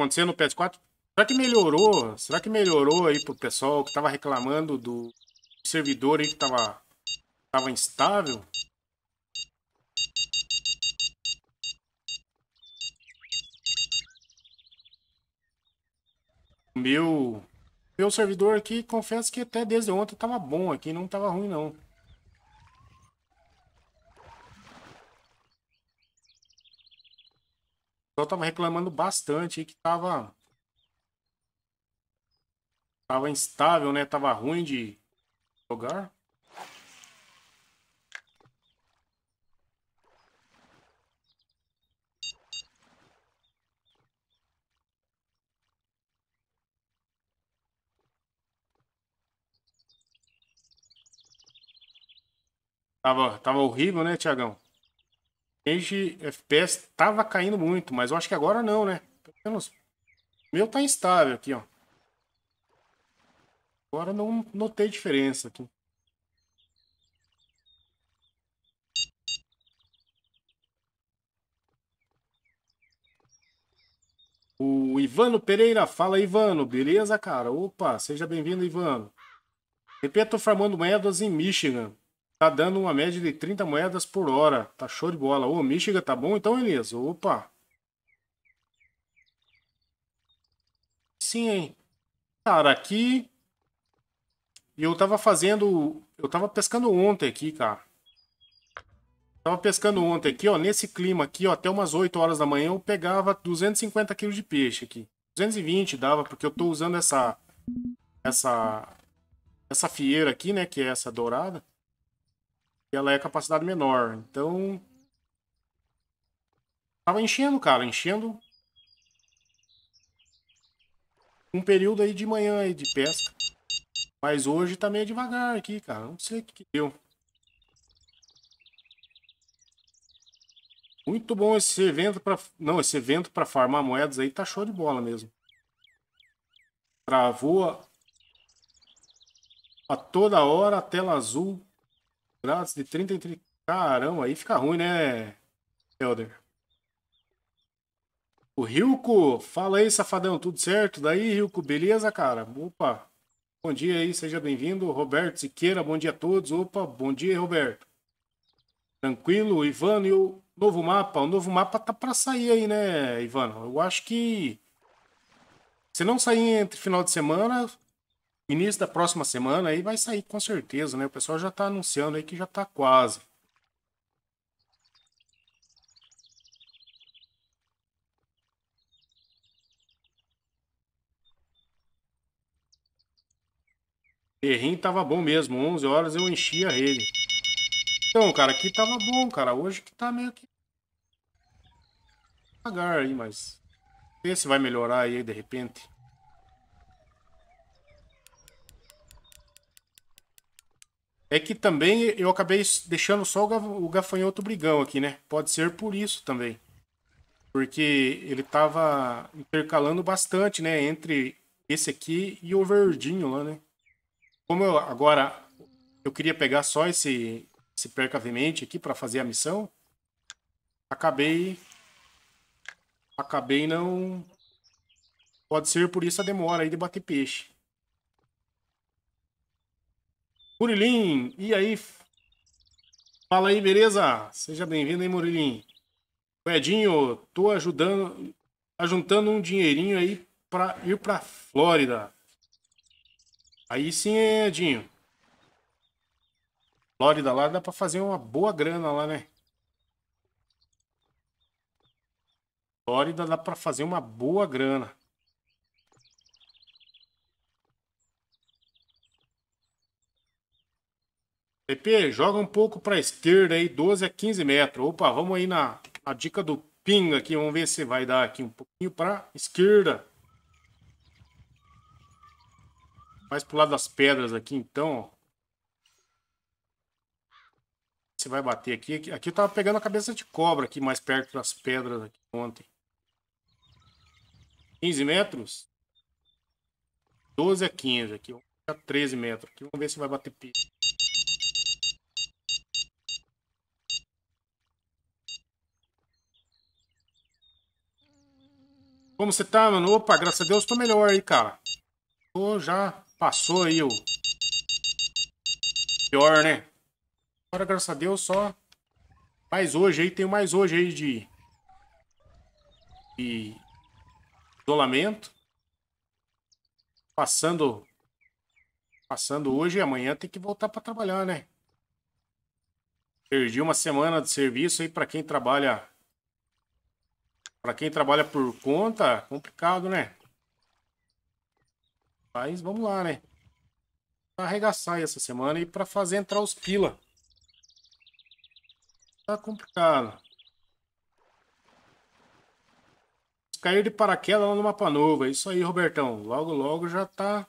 acontecendo no PS4. Será que melhorou? Será que melhorou aí pro pessoal que tava reclamando do servidor aí que tava, tava instável? meu meu servidor aqui, confesso que até desde ontem tava bom aqui, não tava ruim não. pessoal tava reclamando bastante aí que tava. Tava instável, né? Tava ruim de jogar. Tava, tava horrível, né, Tiagão? Age FPS tava caindo muito, mas eu acho que agora não, né? Menos... meu tá instável aqui, ó. Agora não notei diferença aqui. O Ivano Pereira, fala Ivano, beleza, cara? Opa, seja bem-vindo, Ivano. Repito, farmando moedas em Michigan. Tá dando uma média de 30 moedas por hora. Tá show de bola. Ô, Michigan tá bom então, Elias? Opa! Sim, hein? Cara, aqui... E eu tava fazendo... Eu tava pescando ontem aqui, cara. Tava pescando ontem aqui, ó. Nesse clima aqui, ó. Até umas 8 horas da manhã eu pegava 250 quilos de peixe aqui. 220 dava, porque eu tô usando essa... Essa... Essa fieira aqui, né? Que é essa dourada. E ela é capacidade menor. Então. Tava enchendo, cara, enchendo. Um período aí de manhã aí de pesca. Mas hoje tá meio devagar aqui, cara. Não sei o que, que deu. Muito bom esse evento para não esse evento para farmar moedas aí tá show de bola mesmo. Travou a... a toda hora a tela azul graus de 30 em 30. Caramba, aí fica ruim, né, Helder? O Rilco, fala aí, safadão, tudo certo? Daí, Rilco, beleza, cara? Opa, bom dia aí, seja bem-vindo. Roberto Siqueira, bom dia a todos. Opa, bom dia, Roberto. Tranquilo, Ivano, e o novo mapa? O novo mapa tá para sair aí, né, Ivano? Eu acho que se não sair entre final de semana, Início da próxima semana aí vai sair com certeza, né? O pessoal já tá anunciando aí que já tá quase. Terrinho tava bom mesmo, 11 horas eu enchi a rede. Então, cara, aqui tava bom, cara. Hoje que tá meio que devagar aí, mas vê se vai melhorar aí de repente. É que também eu acabei deixando só o gafanhoto brigão aqui, né? Pode ser por isso também. Porque ele tava intercalando bastante, né? Entre esse aqui e o verdinho lá, né? Como eu agora eu queria pegar só esse, esse percavemente aqui para fazer a missão, acabei acabei não pode ser por isso a demora aí de bater peixe. Murilin, e aí? Fala aí, beleza? Seja bem-vindo aí, Murilim. Edinho, tô ajudando, ajuntando tá um dinheirinho aí pra ir pra Flórida. Aí sim, Edinho. Flórida lá dá pra fazer uma boa grana lá, né? Flórida dá pra fazer uma boa grana. TP, joga um pouco para a esquerda aí, 12 a 15 metros. Opa, vamos aí na, na dica do ping aqui, vamos ver se vai dar aqui um pouquinho para esquerda. Mais pro lado das pedras aqui, então, Você Se vai bater aqui. aqui. eu tava pegando a cabeça de cobra aqui, mais perto das pedras aqui ontem. 15 metros. 12 a 15 aqui. 13 metros aqui. Vamos ver se vai bater piso. Como você tá, mano? Opa, graças a Deus tô melhor aí, cara. Tô já. Passou aí o. Pior, né? Agora, graças a Deus, só. Mais hoje aí, tenho mais hoje aí de. De. Isolamento. Passando. Passando hoje e amanhã tem que voltar para trabalhar, né? Perdi uma semana de serviço aí para quem trabalha para quem trabalha por conta, complicado, né? Mas vamos lá, né? Pra arregaçar essa semana e para fazer entrar os pila. Tá complicado. Caiu de paraquedas lá no mapa novo. É isso aí, Robertão. Logo, logo já tá...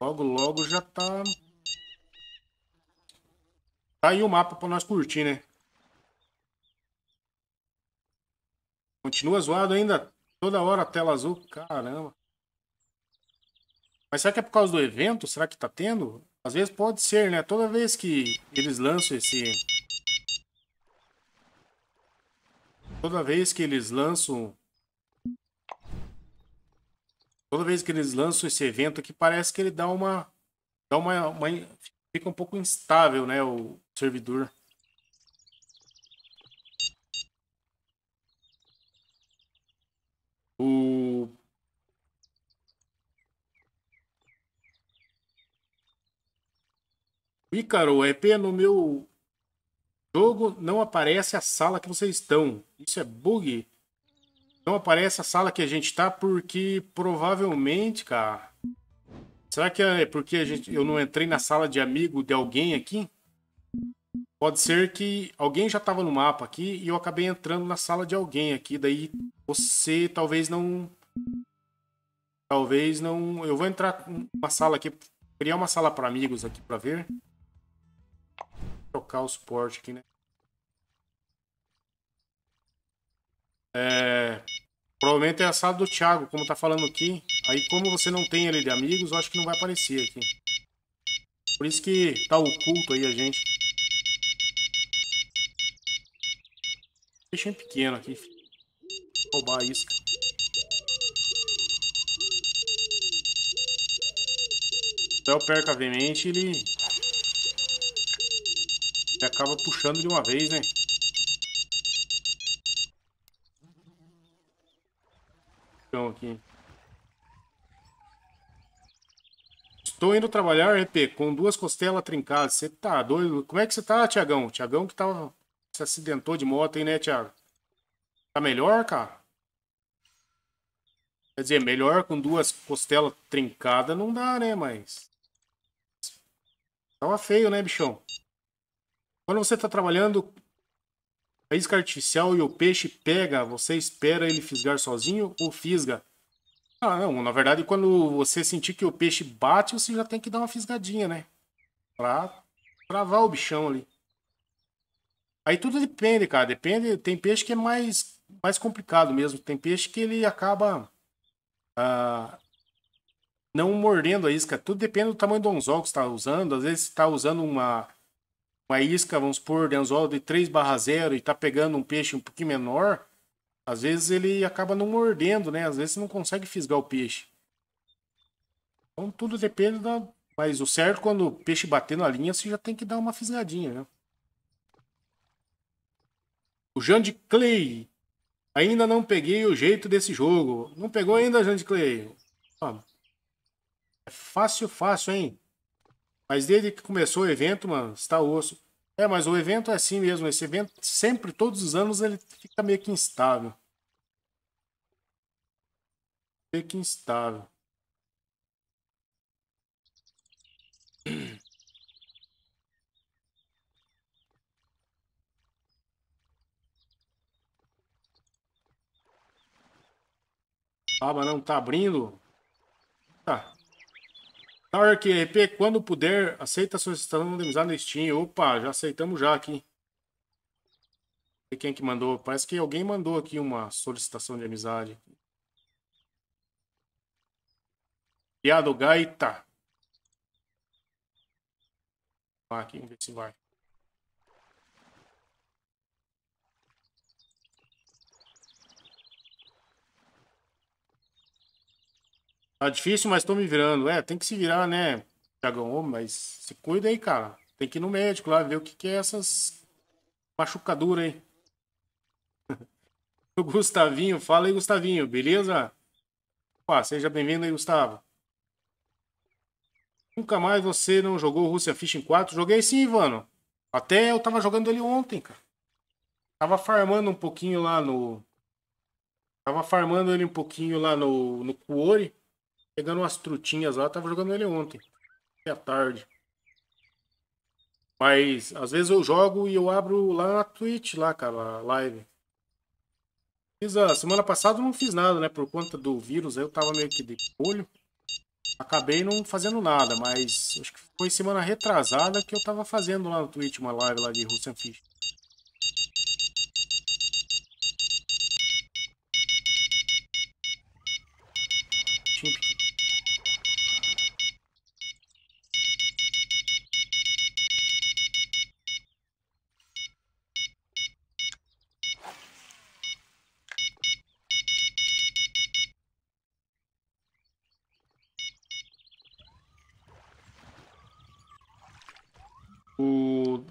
Logo, logo já tá... Tá aí o mapa para nós curtir, né? Continua zoado ainda. Toda hora a tela azul. Caramba. Mas será que é por causa do evento? Será que tá tendo? Às vezes pode ser, né? Toda vez que eles lançam esse. Toda vez que eles lançam. Toda vez que eles lançam esse evento aqui, parece que ele dá uma. Dá uma. uma... Fica um pouco instável, né? O servidor. E, cara, o EP no meu jogo não aparece a sala que vocês estão. Isso é bug? Não aparece a sala que a gente tá porque provavelmente, cara. Será que é porque a gente, eu não entrei na sala de amigo de alguém aqui? Pode ser que alguém já estava no mapa aqui e eu acabei entrando na sala de alguém aqui. Daí você talvez não. Talvez não. Eu vou entrar uma sala aqui, criar uma sala para amigos aqui para ver trocar o suporte aqui, né? É, provavelmente é a sala do Thiago, como tá falando aqui. Aí como você não tem ele de amigos, eu acho que não vai aparecer aqui. Por isso que tá oculto aí a gente. Deixa em pequeno aqui. Vou roubar a isca. Então perca veemente ele você acaba puxando de uma vez, né? Então aqui. Estou indo trabalhar, RP, com duas costelas trincadas. Você tá doido? Como é que você tá, Tiagão? Tiagão que tava. Se acidentou de moto hein, né, Tiago? Tá melhor, cara? Quer dizer, melhor com duas costelas trincadas não dá, né? Mas. Tava feio, né, bichão? Quando você está trabalhando a isca artificial e o peixe pega, você espera ele fisgar sozinho ou fisga? Ah, não. Na verdade, quando você sentir que o peixe bate, você já tem que dar uma fisgadinha, né? Pra travar o bichão ali. Aí tudo depende, cara. Depende. Tem peixe que é mais, mais complicado mesmo. Tem peixe que ele acaba ah, não mordendo a isca. Tudo depende do tamanho do anzol que você está usando. Às vezes você está usando uma uma isca, vamos supor, de anzol de 3 barra 0 e tá pegando um peixe um pouquinho menor, às vezes ele acaba não mordendo, né? Às vezes você não consegue fisgar o peixe. Então tudo depende da... Mas o certo, quando o peixe bater na linha, você já tem que dar uma fisgadinha, né? O de Clay. Ainda não peguei o jeito desse jogo. Não pegou ainda, Jean de Clay? é fácil, fácil, hein? Mas desde que começou o evento, mano, está osso. É, mas o evento é assim mesmo. Esse evento sempre, todos os anos, ele fica meio que instável. Meio que instável. Ah, mas não tá abrindo? Tá. Tower QRP, quando puder, aceita a solicitação amizade no Steam. Opa, já aceitamos já aqui. E quem que mandou? Parece que alguém mandou aqui uma solicitação de amizade. Piado Gaita. Aqui, vamos ver se vai. Tá difícil, mas tô me virando. É, tem que se virar, né, Tiagão? Mas se cuida aí, cara. Tem que ir no médico lá ver o que, que é essas machucaduras aí. *laughs* o Gustavinho, fala aí, Gustavinho, beleza? Opa, seja bem-vindo aí, Gustavo. Nunca mais você não jogou Rússia Fishing 4? Joguei sim, Ivano. Até eu tava jogando ele ontem, cara. Tava farmando um pouquinho lá no. Tava farmando ele um pouquinho lá no, no Kuori pegando umas trutinhas lá, tava jogando ele ontem, à tarde. Mas às vezes eu jogo e eu abro lá na Twitch, lá, cara, a live. Fiz a semana passada não fiz nada, né? Por conta do vírus, eu tava meio que de olho. Acabei não fazendo nada, mas acho que foi semana retrasada que eu tava fazendo lá no Twitch uma live lá de Russian Fish.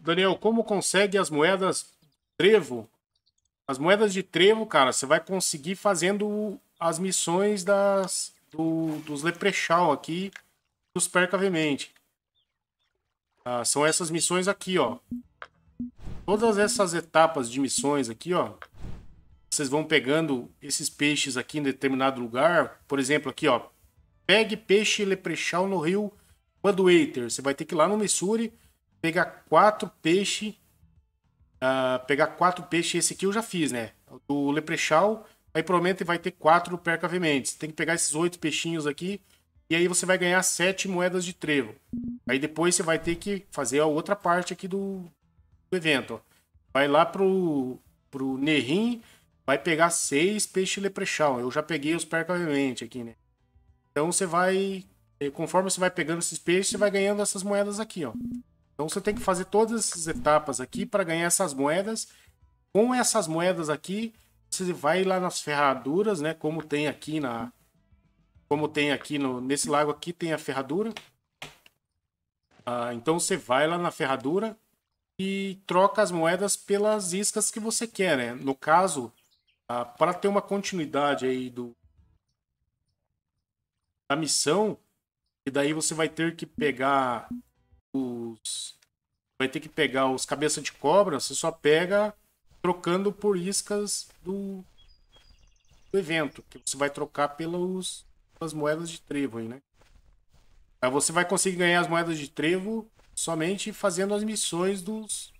Daniel, como consegue as moedas trevo? As moedas de trevo, cara, você vai conseguir fazendo as missões das, do, dos Leprechaun aqui, dos Percavemente. Ah, são essas missões aqui, ó. Todas essas etapas de missões aqui, ó. Vocês vão pegando esses peixes aqui em determinado lugar. Por exemplo, aqui, ó. Pegue peixe Leprechaun no rio Waduater. Você vai ter que ir lá no Missouri pegar quatro peixes. Uh, ah, pegar quatro peixes, esse aqui eu já fiz, né? Do Leprechal, aí provavelmente vai ter quatro Perca Vementes. Tem que pegar esses oito peixinhos aqui, e aí você vai ganhar sete moedas de trevo. Aí depois você vai ter que fazer a outra parte aqui do, do evento. Vai lá pro, pro Nerim, vai pegar seis peixes Leprechal. Eu já peguei os Perca Vementes aqui, né? Então você vai, conforme você vai pegando esses peixes, você vai ganhando essas moedas aqui, ó. Então você tem que fazer todas essas etapas aqui para ganhar essas moedas. Com essas moedas aqui, você vai lá nas ferraduras, né? Como tem aqui na como tem aqui no, nesse lago aqui tem a ferradura. Ah, então você vai lá na ferradura e troca as moedas pelas iscas que você quer, né? No caso, ah, para ter uma continuidade aí do da missão, e daí você vai ter que pegar os. Vai ter que pegar os cabeça de cobra, você só pega trocando por iscas do, do evento, que você vai trocar pelos, pelas moedas de trevo aí, né? Aí você vai conseguir ganhar as moedas de trevo somente fazendo as missões dos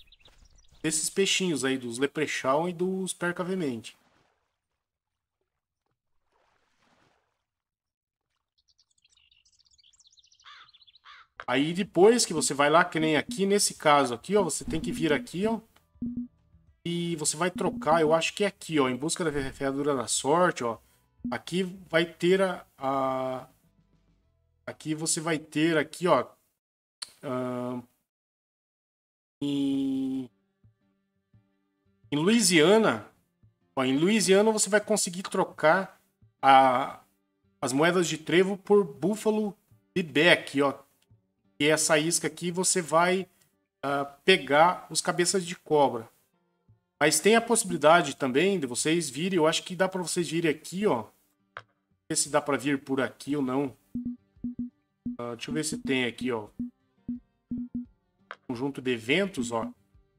desses peixinhos aí, dos leprechaun e dos percavemente. Aí depois que você vai lá, que nem aqui, nesse caso aqui, ó, você tem que vir aqui, ó. E você vai trocar, eu acho que é aqui, ó, em busca da ferradura da sorte, ó. Aqui vai ter a, a... Aqui você vai ter aqui, ó. Uh, em... em Louisiana, ó, em Louisiana você vai conseguir trocar a, as moedas de trevo por Buffalo Bibec, ó, e essa isca aqui você vai uh, pegar os cabeças de cobra. Mas tem a possibilidade também de vocês virem, eu acho que dá para vocês virem aqui, ó. Ver se dá para vir por aqui ou não. Uh, deixa eu ver se tem aqui, ó. Conjunto de eventos, ó.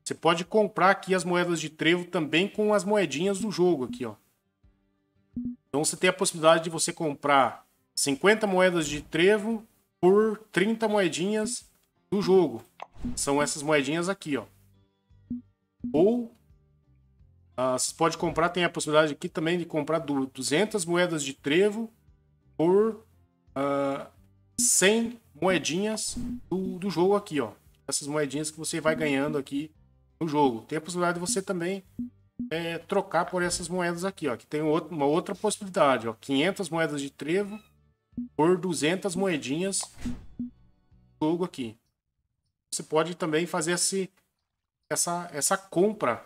Você pode comprar aqui as moedas de trevo também com as moedinhas do jogo aqui, ó. Então você tem a possibilidade de você comprar 50 moedas de trevo por 30 moedinhas do jogo. São essas moedinhas aqui, ó. Ou ah, você pode comprar, tem a possibilidade aqui também de comprar 200 moedas de trevo por ah, 100 moedinhas do, do jogo aqui, ó. Essas moedinhas que você vai ganhando aqui no jogo. Tem a possibilidade de você também é, trocar por essas moedas aqui, ó. Que tem outro, uma outra possibilidade, ó. 500 moedas de trevo por 200 moedinhas jogo aqui. Você pode também fazer esse, essa, essa compra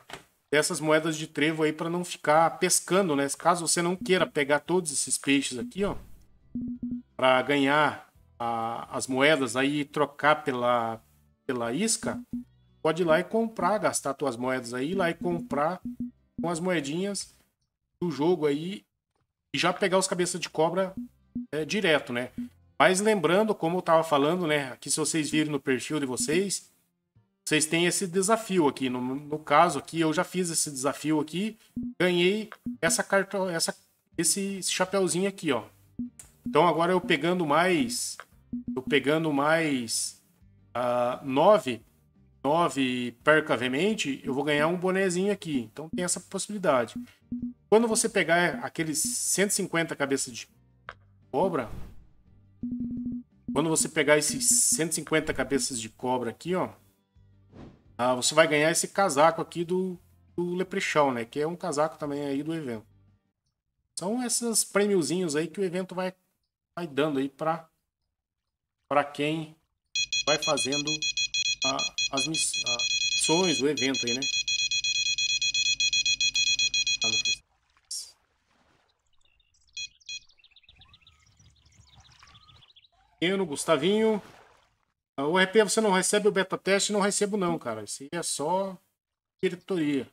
dessas moedas de trevo aí para não ficar pescando, né? Caso você não queira pegar todos esses peixes aqui, ó, para ganhar a, as moedas aí e trocar pela, pela isca, pode ir lá e comprar, gastar suas moedas aí, ir lá e comprar com as moedinhas do jogo aí e já pegar os cabeças de cobra é, direto, né? Mas lembrando, como eu estava falando, né? Aqui se vocês virem no perfil de vocês, vocês têm esse desafio aqui. No, no caso aqui, eu já fiz esse desafio aqui, ganhei essa carta, essa, esse, esse chapéuzinho aqui, ó. Então agora eu pegando mais, eu pegando mais uh, nove, nove perca veemente, eu vou ganhar um bonezinho aqui. Então tem essa possibilidade. Quando você pegar aqueles 150 cabeças de cobra. Quando você pegar esses 150 cabeças de cobra aqui, ó. Ah, você vai ganhar esse casaco aqui do, do né? Que é um casaco também aí do evento. São esses prêmiozinhos aí que o evento vai, vai dando aí para para quem vai fazendo a, as missões, o evento aí, né? Pequeno, Gustavinho. Ah, o RP você não recebe o beta teste, não recebo não, cara. Isso aí é só diretoria.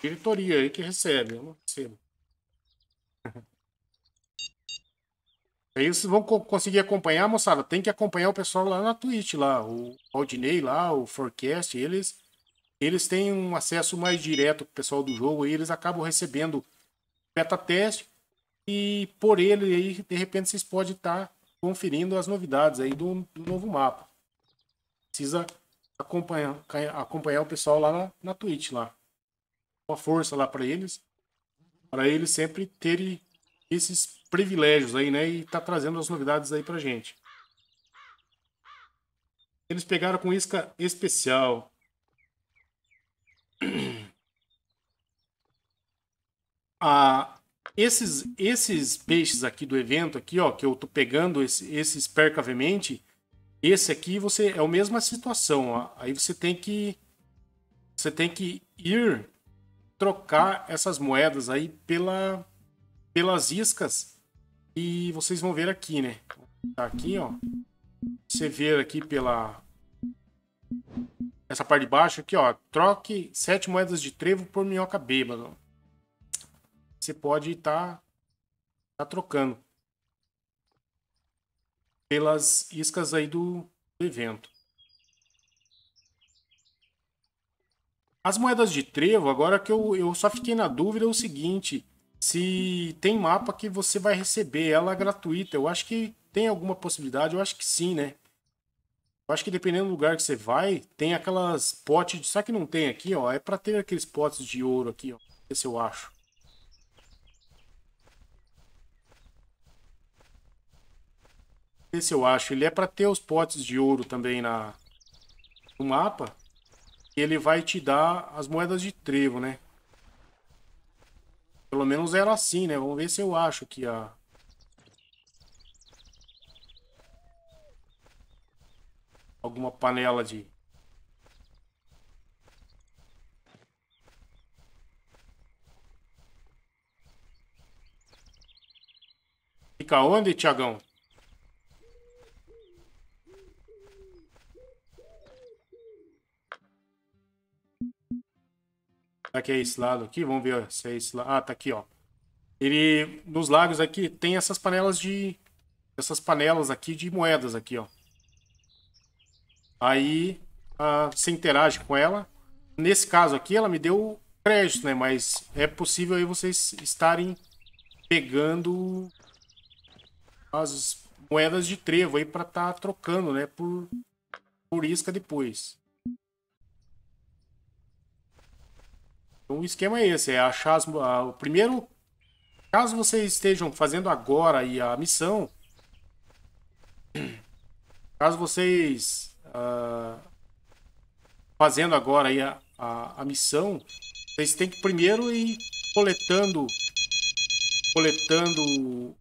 Diretoria aí que recebe, eu não recebo. *laughs* Aí vocês vão conseguir acompanhar, moçada. Tem que acompanhar o pessoal lá na Twitch, lá. O Aldinei lá, o Forecast, eles, eles têm um acesso mais direto com o pessoal do jogo e eles acabam recebendo beta teste e por ele aí, de repente, vocês podem estar conferindo as novidades aí do, do novo mapa. Precisa acompanhar, acompanhar o pessoal lá na, na Twitch lá. Uma força lá para eles, para eles sempre terem esses privilégios aí, né? E tá trazendo as novidades aí pra gente. Eles pegaram com isca especial. *clears throat* A, esses, esses peixes aqui do evento aqui, ó, que eu tô pegando esse, esses percavemente, esse aqui você é a mesma situação, ó. Aí você tem que você tem que ir trocar essas moedas aí pela pelas iscas e vocês vão ver aqui, né? Tá aqui, ó. Você vê aqui pela essa parte de baixo aqui, ó. Troque sete moedas de trevo por minhoca bêbada você pode estar tá, tá trocando pelas iscas aí do, do evento. As moedas de trevo, agora que eu, eu só fiquei na dúvida é o seguinte, se tem mapa que você vai receber ela gratuita. Eu acho que tem alguma possibilidade, eu acho que sim, né? Eu acho que dependendo do lugar que você vai, tem aquelas potes, de... que não tem aqui, ó? É para ter aqueles potes de ouro aqui, ó. Esse eu acho. ver se eu acho. Ele é para ter os potes de ouro também na, no mapa. Ele vai te dar as moedas de trevo, né? Pelo menos era assim, né? Vamos ver se eu acho que a... Alguma panela de... Fica onde, Tiagão? Será tá que é esse lado aqui? Vamos ver se é esse lado. Ah, tá aqui, ó. Ele, nos lagos aqui, tem essas panelas de... Essas panelas aqui de moedas aqui, ó. Aí, você interage com ela. Nesse caso aqui, ela me deu crédito, né? Mas é possível aí vocês estarem pegando as moedas de trevo aí para estar tá trocando, né? Por, por isca depois. Então o esquema é esse, é achar as, a, o primeiro caso vocês estejam fazendo agora aí a missão, caso vocês uh, fazendo agora aí a, a, a, missão, vocês têm que primeiro ir coletando coletando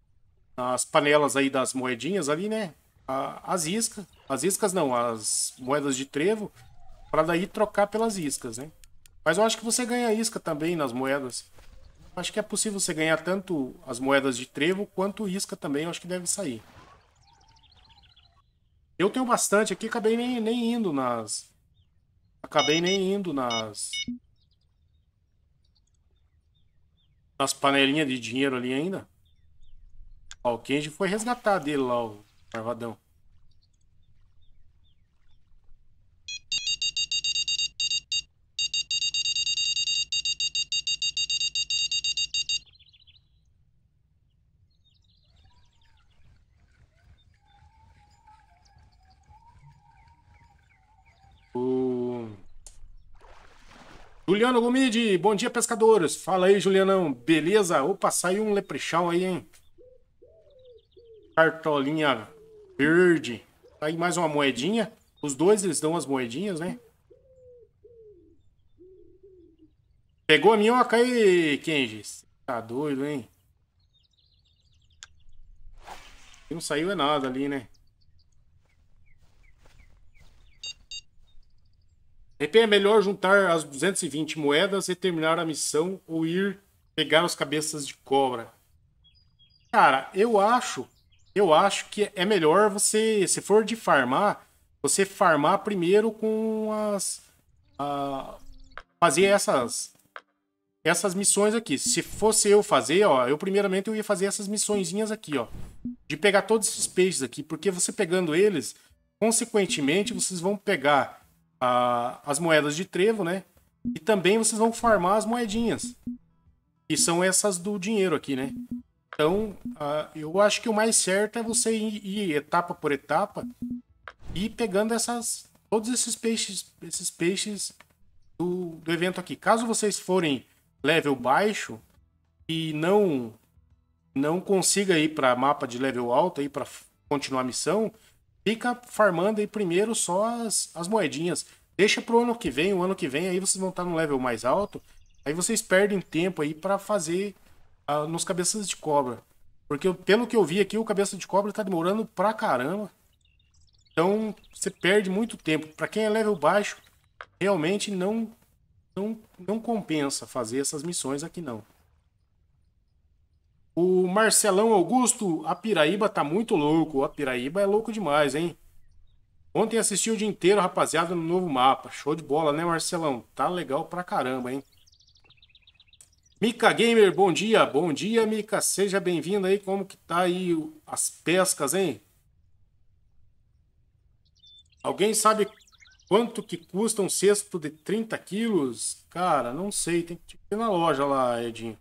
as panelas aí das moedinhas ali, né? As iscas, as iscas não, as moedas de trevo, para daí trocar pelas iscas, né? Mas eu acho que você ganha isca também nas moedas. Acho que é possível você ganhar tanto as moedas de trevo quanto isca também. Eu acho que deve sair. Eu tenho bastante aqui, acabei nem, nem indo nas... Acabei nem indo nas... Nas panelinhas de dinheiro ali ainda. Ó, o Kenji foi resgatar dele lá, o Marvadão. Juliano Gomide, bom dia, pescadores. Fala aí, Julianão. Beleza? Opa, saiu um leprechal aí, hein? Cartolinha verde. Tá aí mais uma moedinha. Os dois, eles dão as moedinhas, né? Pegou a minhoca aí, Kenji. tá doido, hein? Não saiu é nada ali, né? Repém é melhor juntar as 220 moedas e terminar a missão ou ir pegar as cabeças de cobra. Cara, eu acho, eu acho que é melhor você, se for de farmar, você farmar primeiro com as a, fazer essas essas missões aqui. Se fosse eu fazer, ó, eu primeiramente eu ia fazer essas missõezinhas aqui, ó, de pegar todos esses peixes aqui, porque você pegando eles, consequentemente vocês vão pegar a, as moedas de trevo, né? E também vocês vão farmar as moedinhas. Que são essas do dinheiro aqui, né? Então, uh, eu acho que o mais certo é você ir, ir etapa por etapa e pegando essas todos esses peixes, esses peixes do, do evento aqui. Caso vocês forem level baixo e não não consiga ir para mapa de level alto aí para continuar a missão, Fica farmando aí primeiro só as, as moedinhas. Deixa pro ano que vem, o ano que vem, aí vocês vão estar tá no level mais alto. Aí vocês perdem tempo aí para fazer ah, nos cabeças de cobra. Porque pelo que eu vi aqui, o cabeça de cobra tá demorando pra caramba. Então você perde muito tempo. Para quem é level baixo, realmente não, não, não compensa fazer essas missões aqui não. O Marcelão Augusto, a Piraíba tá muito louco. A Piraíba é louco demais, hein? Ontem assisti o dia inteiro, rapaziada, no novo mapa. Show de bola, né, Marcelão? Tá legal pra caramba, hein? Mica Gamer, bom dia. Bom dia, Mica. Seja bem-vindo aí. Como que tá aí as pescas, hein? Alguém sabe quanto que custa um cesto de 30 quilos? Cara, não sei. Tem que ir na loja lá, Edinho.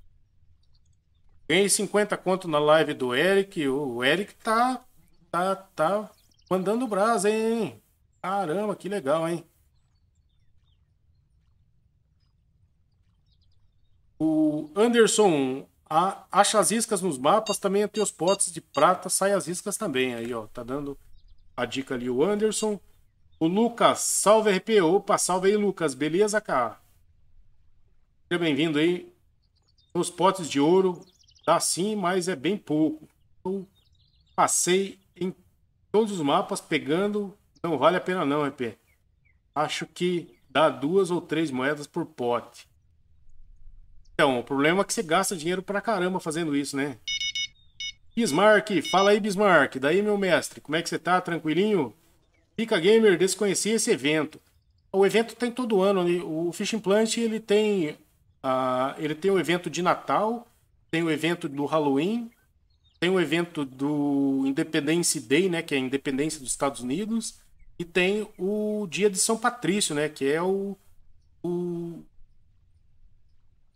Ganhei 50 conto na live do Eric. O Eric tá. tá. tá mandando brasa, hein? Caramba, que legal, hein? O Anderson, a, acha as iscas nos mapas, também tem os potes de prata, sai as iscas também. Aí, ó, tá dando a dica ali o Anderson. O Lucas, salve RP. Opa, salve aí, Lucas. Beleza, cara? Seja bem-vindo aí. Os potes de ouro, Dá tá sim, mas é bem pouco. Eu então, passei em todos os mapas pegando. Não vale a pena não, RP. Acho que dá duas ou três moedas por pote. Então, o problema é que você gasta dinheiro pra caramba fazendo isso, né? Bismarck, fala aí Bismarck. Daí, meu mestre, como é que você tá? Tranquilinho? Fica Gamer, desconhecia esse evento. O evento tem todo ano. Né? O Fishing Plant, ele tem, uh, ele tem um evento de Natal tem o evento do Halloween, tem o evento do Independence Day, né, que é a independência dos Estados Unidos, e tem o dia de São Patrício, né, que é o, o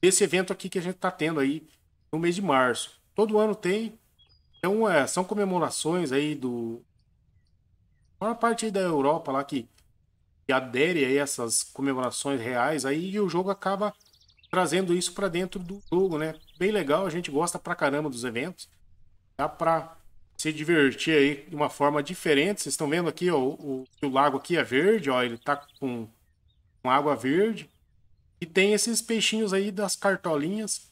esse evento aqui que a gente está tendo aí no mês de março. Todo ano tem, então é, são comemorações aí do a maior parte da Europa lá que, que adere a essas comemorações reais aí e o jogo acaba trazendo isso para dentro do jogo, né? bem legal, a gente gosta pra caramba dos eventos. Dá pra se divertir aí de uma forma diferente. Vocês estão vendo aqui, ó, o, o, lago aqui é verde, ó, ele tá com, com água verde. E tem esses peixinhos aí das cartolinhas.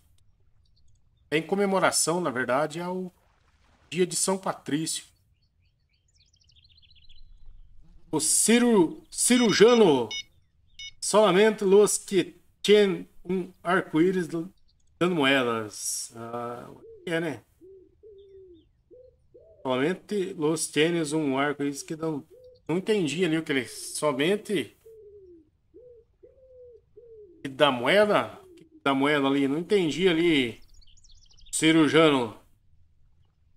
É em comemoração, na verdade, ao é dia de São Patrício. O ciru, cirujano solamente los que tem um arco-íris Dando moedas. Ah, é, né? Somente los tênis, um arco. Isso que não, não entendi ali o que ele. Somente. Da moeda? Da moeda ali. Não entendi ali. Cirurgiano.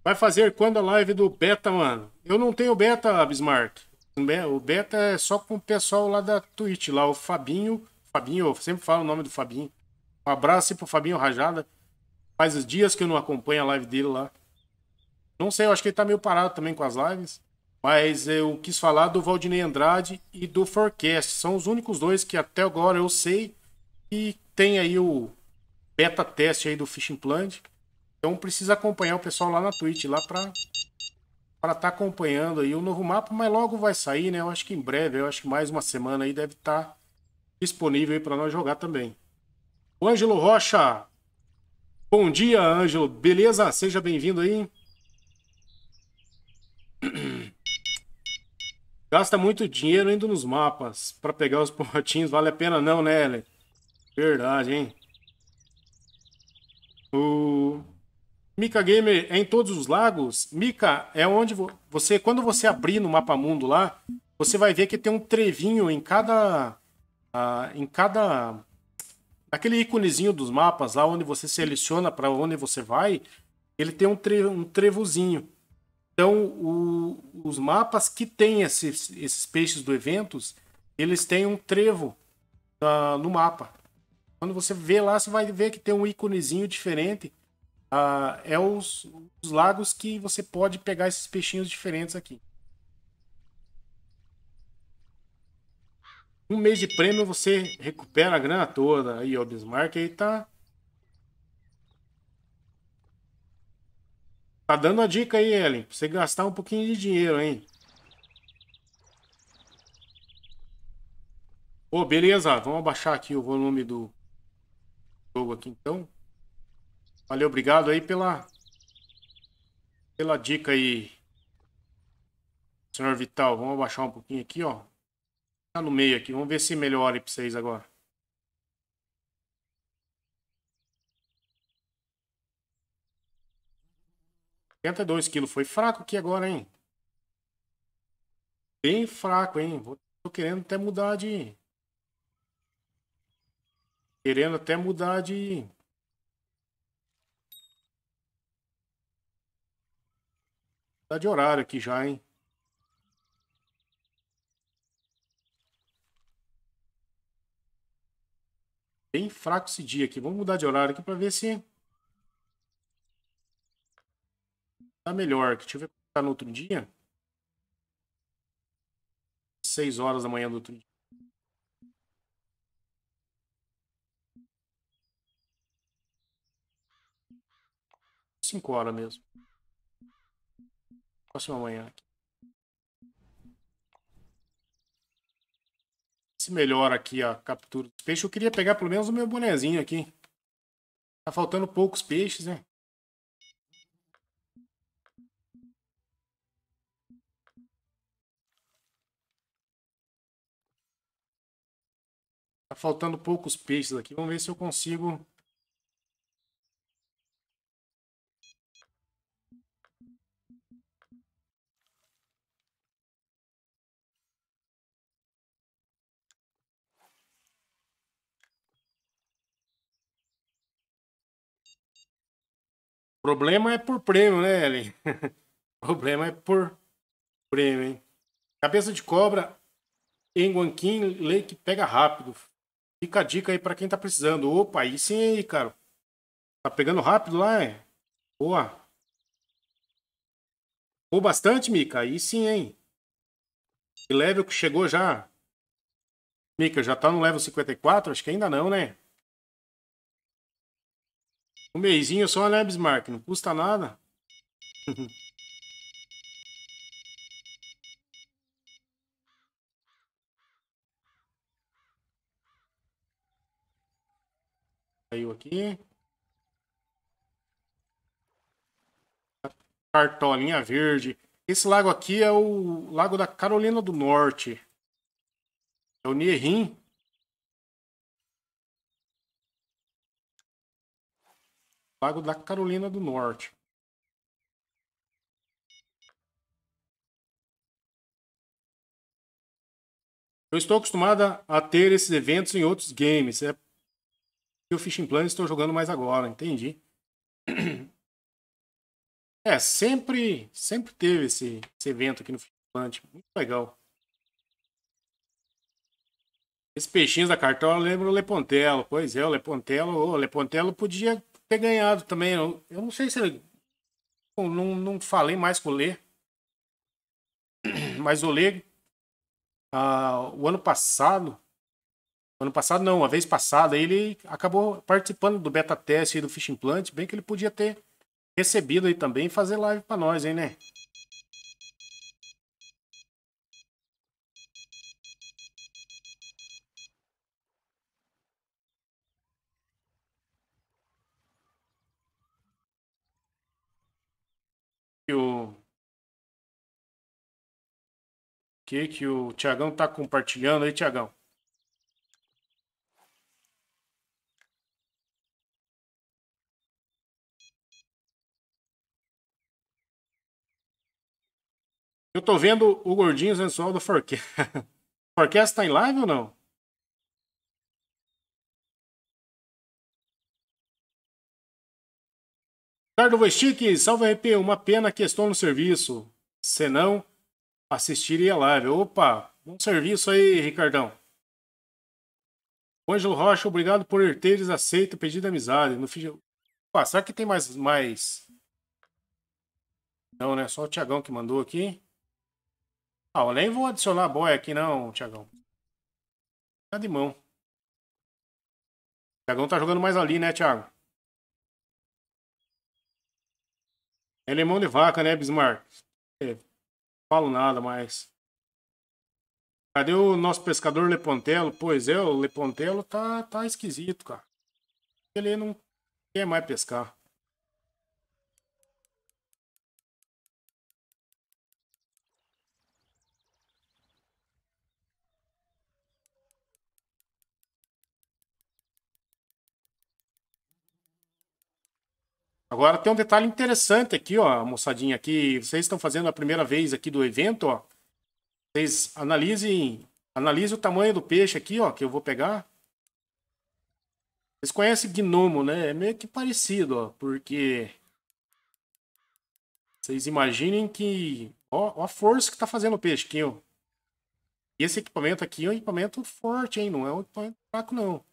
Vai fazer quando a live do beta, mano? Eu não tenho beta, Bismarck. O beta é só com o pessoal lá da Twitch, lá o Fabinho. Fabinho, eu sempre falo o nome do Fabinho. Um abraço pro Fabinho Rajada. Faz os dias que eu não acompanho a live dele lá. Não sei, eu acho que ele tá meio parado também com as lives. Mas eu quis falar do Valdinei Andrade e do Forecast. São os únicos dois que até agora eu sei que tem aí o beta teste aí do Fishing Plant. Então precisa acompanhar o pessoal lá na Twitch, lá para para estar tá acompanhando aí o novo mapa, mas logo vai sair, né? Eu acho que em breve, eu acho que mais uma semana aí deve estar tá disponível para nós jogar também. O Ângelo Rocha. Bom dia, Ângelo. Beleza? Seja bem-vindo aí. *clears throat* Gasta muito dinheiro indo nos mapas para pegar os pontinhos. Vale a pena não, né, Ellen? Verdade, hein? O Mika Gamer é em todos os lagos? Mika, é onde você... Quando você abrir no mapa mundo lá, você vai ver que tem um trevinho em cada... Ah, em cada Aquele íconezinho dos mapas, lá onde você seleciona para onde você vai, ele tem um, tre um trevozinho. Então, o, os mapas que têm esses, esses peixes do eventos, eles têm um trevo uh, no mapa. Quando você vê lá, você vai ver que tem um íconezinho diferente. Uh, é os, os lagos que você pode pegar esses peixinhos diferentes aqui. Um mês de prêmio você recupera a grana toda. Aí, ó, Bismarck aí tá. Tá dando a dica aí, Ellen. Pra você gastar um pouquinho de dinheiro, hein? Pô, oh, beleza. Vamos abaixar aqui o volume do jogo aqui, então. Valeu, obrigado aí pela pela dica aí, senhor Vital. Vamos abaixar um pouquinho aqui, ó. Tá no meio aqui. Vamos ver se melhora para vocês agora. dois quilos. Foi fraco aqui agora, hein? Bem fraco, hein? Vou... Tô querendo até mudar de... Querendo até mudar de... Tá de horário aqui já, hein? Bem fraco esse dia aqui. Vamos mudar de horário aqui para ver se tá melhor. Deixa eu ver como tá no outro dia. 6 horas da manhã do outro dia. Cinco horas mesmo. Próxima manhã aqui. melhora aqui a captura dos peixes. Eu queria pegar pelo menos o meu bonezinho aqui. Tá faltando poucos peixes, né? Tá faltando poucos peixes aqui. Vamos ver se eu consigo Problema é por prêmio, né, Ellen? *laughs* Problema é por prêmio, hein? Cabeça de cobra em Guanquim, Lake pega rápido. Fica a dica aí para quem tá precisando. Opa, aí sim, aí, cara. Tá pegando rápido lá, hein? Boa. Ou bastante, Mica? Aí sim, hein? Que level que chegou já? Mica, já tá no level 54? Acho que ainda não, né? Um mêsinho só, né, Bismarck? Não custa nada. *laughs* Saiu aqui. Cartolinha verde. Esse lago aqui é o Lago da Carolina do Norte. É o Nierim. Lago da Carolina do Norte. Eu estou acostumada a ter esses eventos em outros games. É que o Fishing Planet estou jogando mais agora, entendi. *clears throat* É, sempre, sempre teve esse, esse evento aqui no Fishing Planet. Muito legal. Esses peixinhos da cartola lembram o Lepontelo. Pois é, o Lepontelo, o Lepontelo podia ter ganhado também. Eu, eu não sei se ele. Eu não, não falei mais com o Lê. Mas o Lê, ah, o ano passado. Ano passado, não, a vez passada, ele acabou participando do beta teste do Fish Implant. Bem que ele podia ter recebido aí também fazer live para nós, hein, né? que o que que o Tiagão tá compartilhando aí, Tiagão? Eu tô vendo o Gordinho sensual do Forecast. *laughs* Forecast tá em live ou não? Ricardo Vestic, salve RP, uma pena que estou no serviço. Senão, assistiria a live. Opa, bom serviço aí, Ricardão. Ângelo Rocha, obrigado por teres aceito o pedido de amizade. No fim, Opa, será que tem mais, mais? Não, né? Só o Tiagão que mandou aqui. Ah, eu nem vou adicionar boia aqui não, Tiagão. Tá de mão. O Tiagão tá jogando mais ali, né, Tiago? Ele é mão de vaca, né, Bismarck? É, falo nada mais. Cadê o nosso pescador Lepontelo? Pois é, o Lepontelo tá, tá esquisito, cara. Ele não quer mais pescar. Agora tem um detalhe interessante aqui, ó, moçadinha, aqui. vocês estão fazendo a primeira vez aqui do evento, ó. Vocês analisem, analisem o tamanho do peixe aqui, ó, que eu vou pegar. Vocês conhecem gnomo, né? É meio que parecido, ó, porque vocês imaginem que, ó, ó a força que tá fazendo o peixe aqui, ó. Esse equipamento aqui é um equipamento forte, hein? Não é um equipamento fraco, não.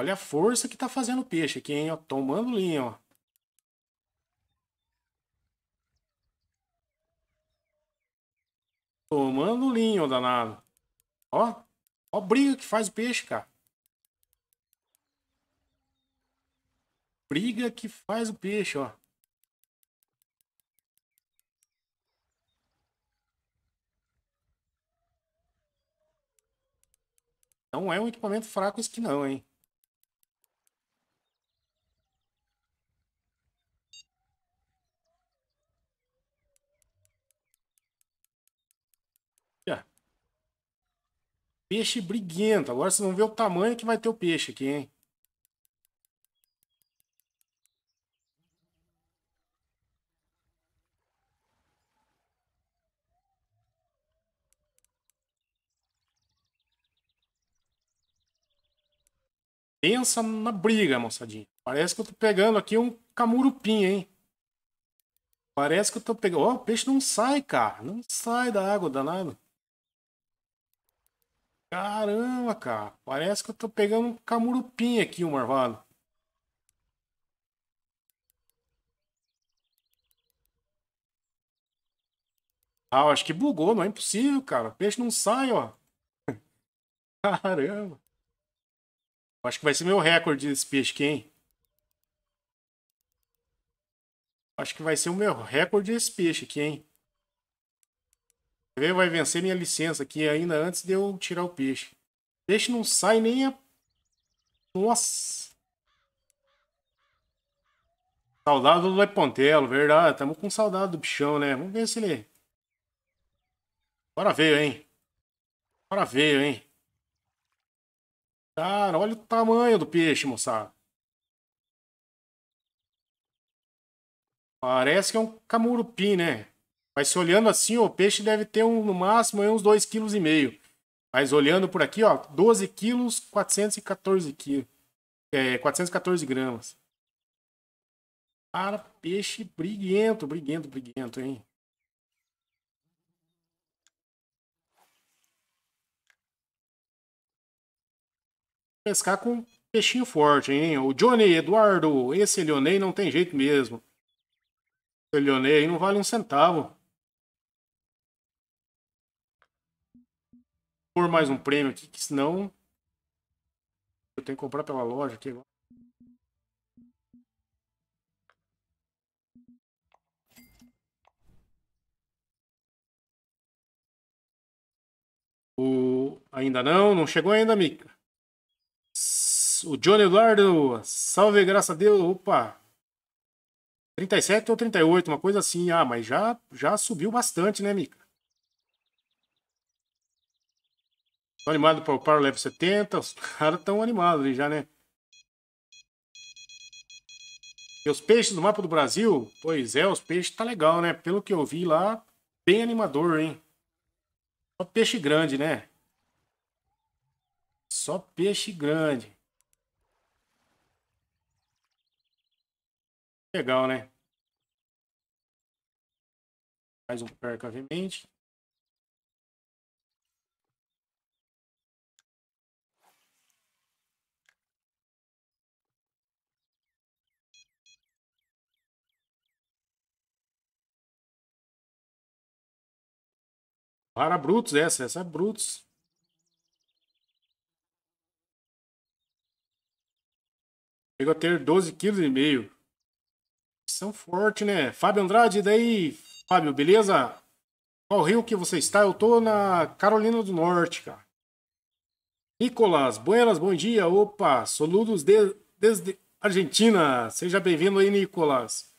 Olha a força que tá fazendo o peixe aqui, hein? Ó, tomando linha, ó. Tomando linho, danado. Ó, ó a briga que faz o peixe, cara. Briga que faz o peixe, ó. Não é um equipamento fraco esse que não, hein? Peixe briguento. Agora vocês vão ver o tamanho que vai ter o peixe aqui, hein? Pensa na briga, moçadinha. Parece que eu tô pegando aqui um camurupim, hein? Parece que eu tô pegando... Ó, oh, o peixe não sai, cara. Não sai da água, danado. Caramba, cara. Parece que eu tô pegando um camurupim aqui, o um marvado. Ah, eu acho que bugou, não é impossível, cara. O peixe não sai, ó. *laughs* Caramba. Eu acho que vai ser meu recorde desse peixe aqui, hein? Acho que vai ser o meu recorde desse peixe aqui, hein? vai vencer minha licença aqui ainda antes de eu tirar o peixe. O peixe não sai nem a... Nossa! Saudade do Epontelo, verdade. Tamo com saudade do bichão, né? Vamos ver se ele... Agora veio, hein? Agora veio, hein? Cara, olha o tamanho do peixe, moçada. Parece que é um camurupim, né? Mas se olhando assim, o peixe deve ter um, no máximo uns 2,5 kg. Mas olhando por aqui, ó, 12 quilos, 414 quilos. É, 414 gramas. Para peixe briguento, briguento, briguento, hein? Pescar com peixinho forte, hein? O Johnny Eduardo, esse Leonei não tem jeito mesmo. Esse Leonei não vale um centavo. por mais um prêmio aqui, que senão eu tenho que comprar pela loja aqui agora. O... Ainda não, não chegou ainda, Mica. O Johnny Eduardo, salve, graças a Deus. Opa! 37 ou 38, uma coisa assim. Ah, mas já, já subiu bastante, né, Mica? Estão animados para o Power Level 70? Os caras estão animados ali já, né? E os peixes do mapa do Brasil? Pois é, os peixes tá legal, né? Pelo que eu vi lá, bem animador, hein? Só peixe grande, né? Só peixe grande. Legal, né? Mais um perca, obviamente. Para Brutus, essa, essa é Brutus. Chegou a ter 12,5 quilos e meio. São forte, né? Fábio Andrade, daí, Fábio, beleza? Qual rio que você está? Eu tô na Carolina do Norte, cara. Nicolas, buenas, bom dia. Opa, soludos de, desde Argentina. Seja bem-vindo aí, Nicolas.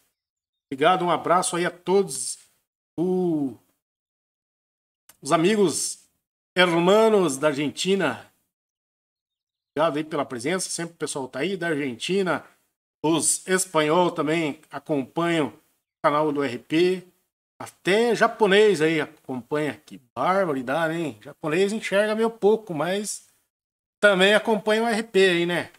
Obrigado, um abraço aí a todos. O uh os amigos hermanos da Argentina. Obrigado aí pela presença, sempre o pessoal tá aí da Argentina. Os espanhol também acompanham o canal do RP. Até japonês aí acompanha. Que barbaridade, hein? Japonês enxerga meio pouco, mas também acompanha o RP aí, né?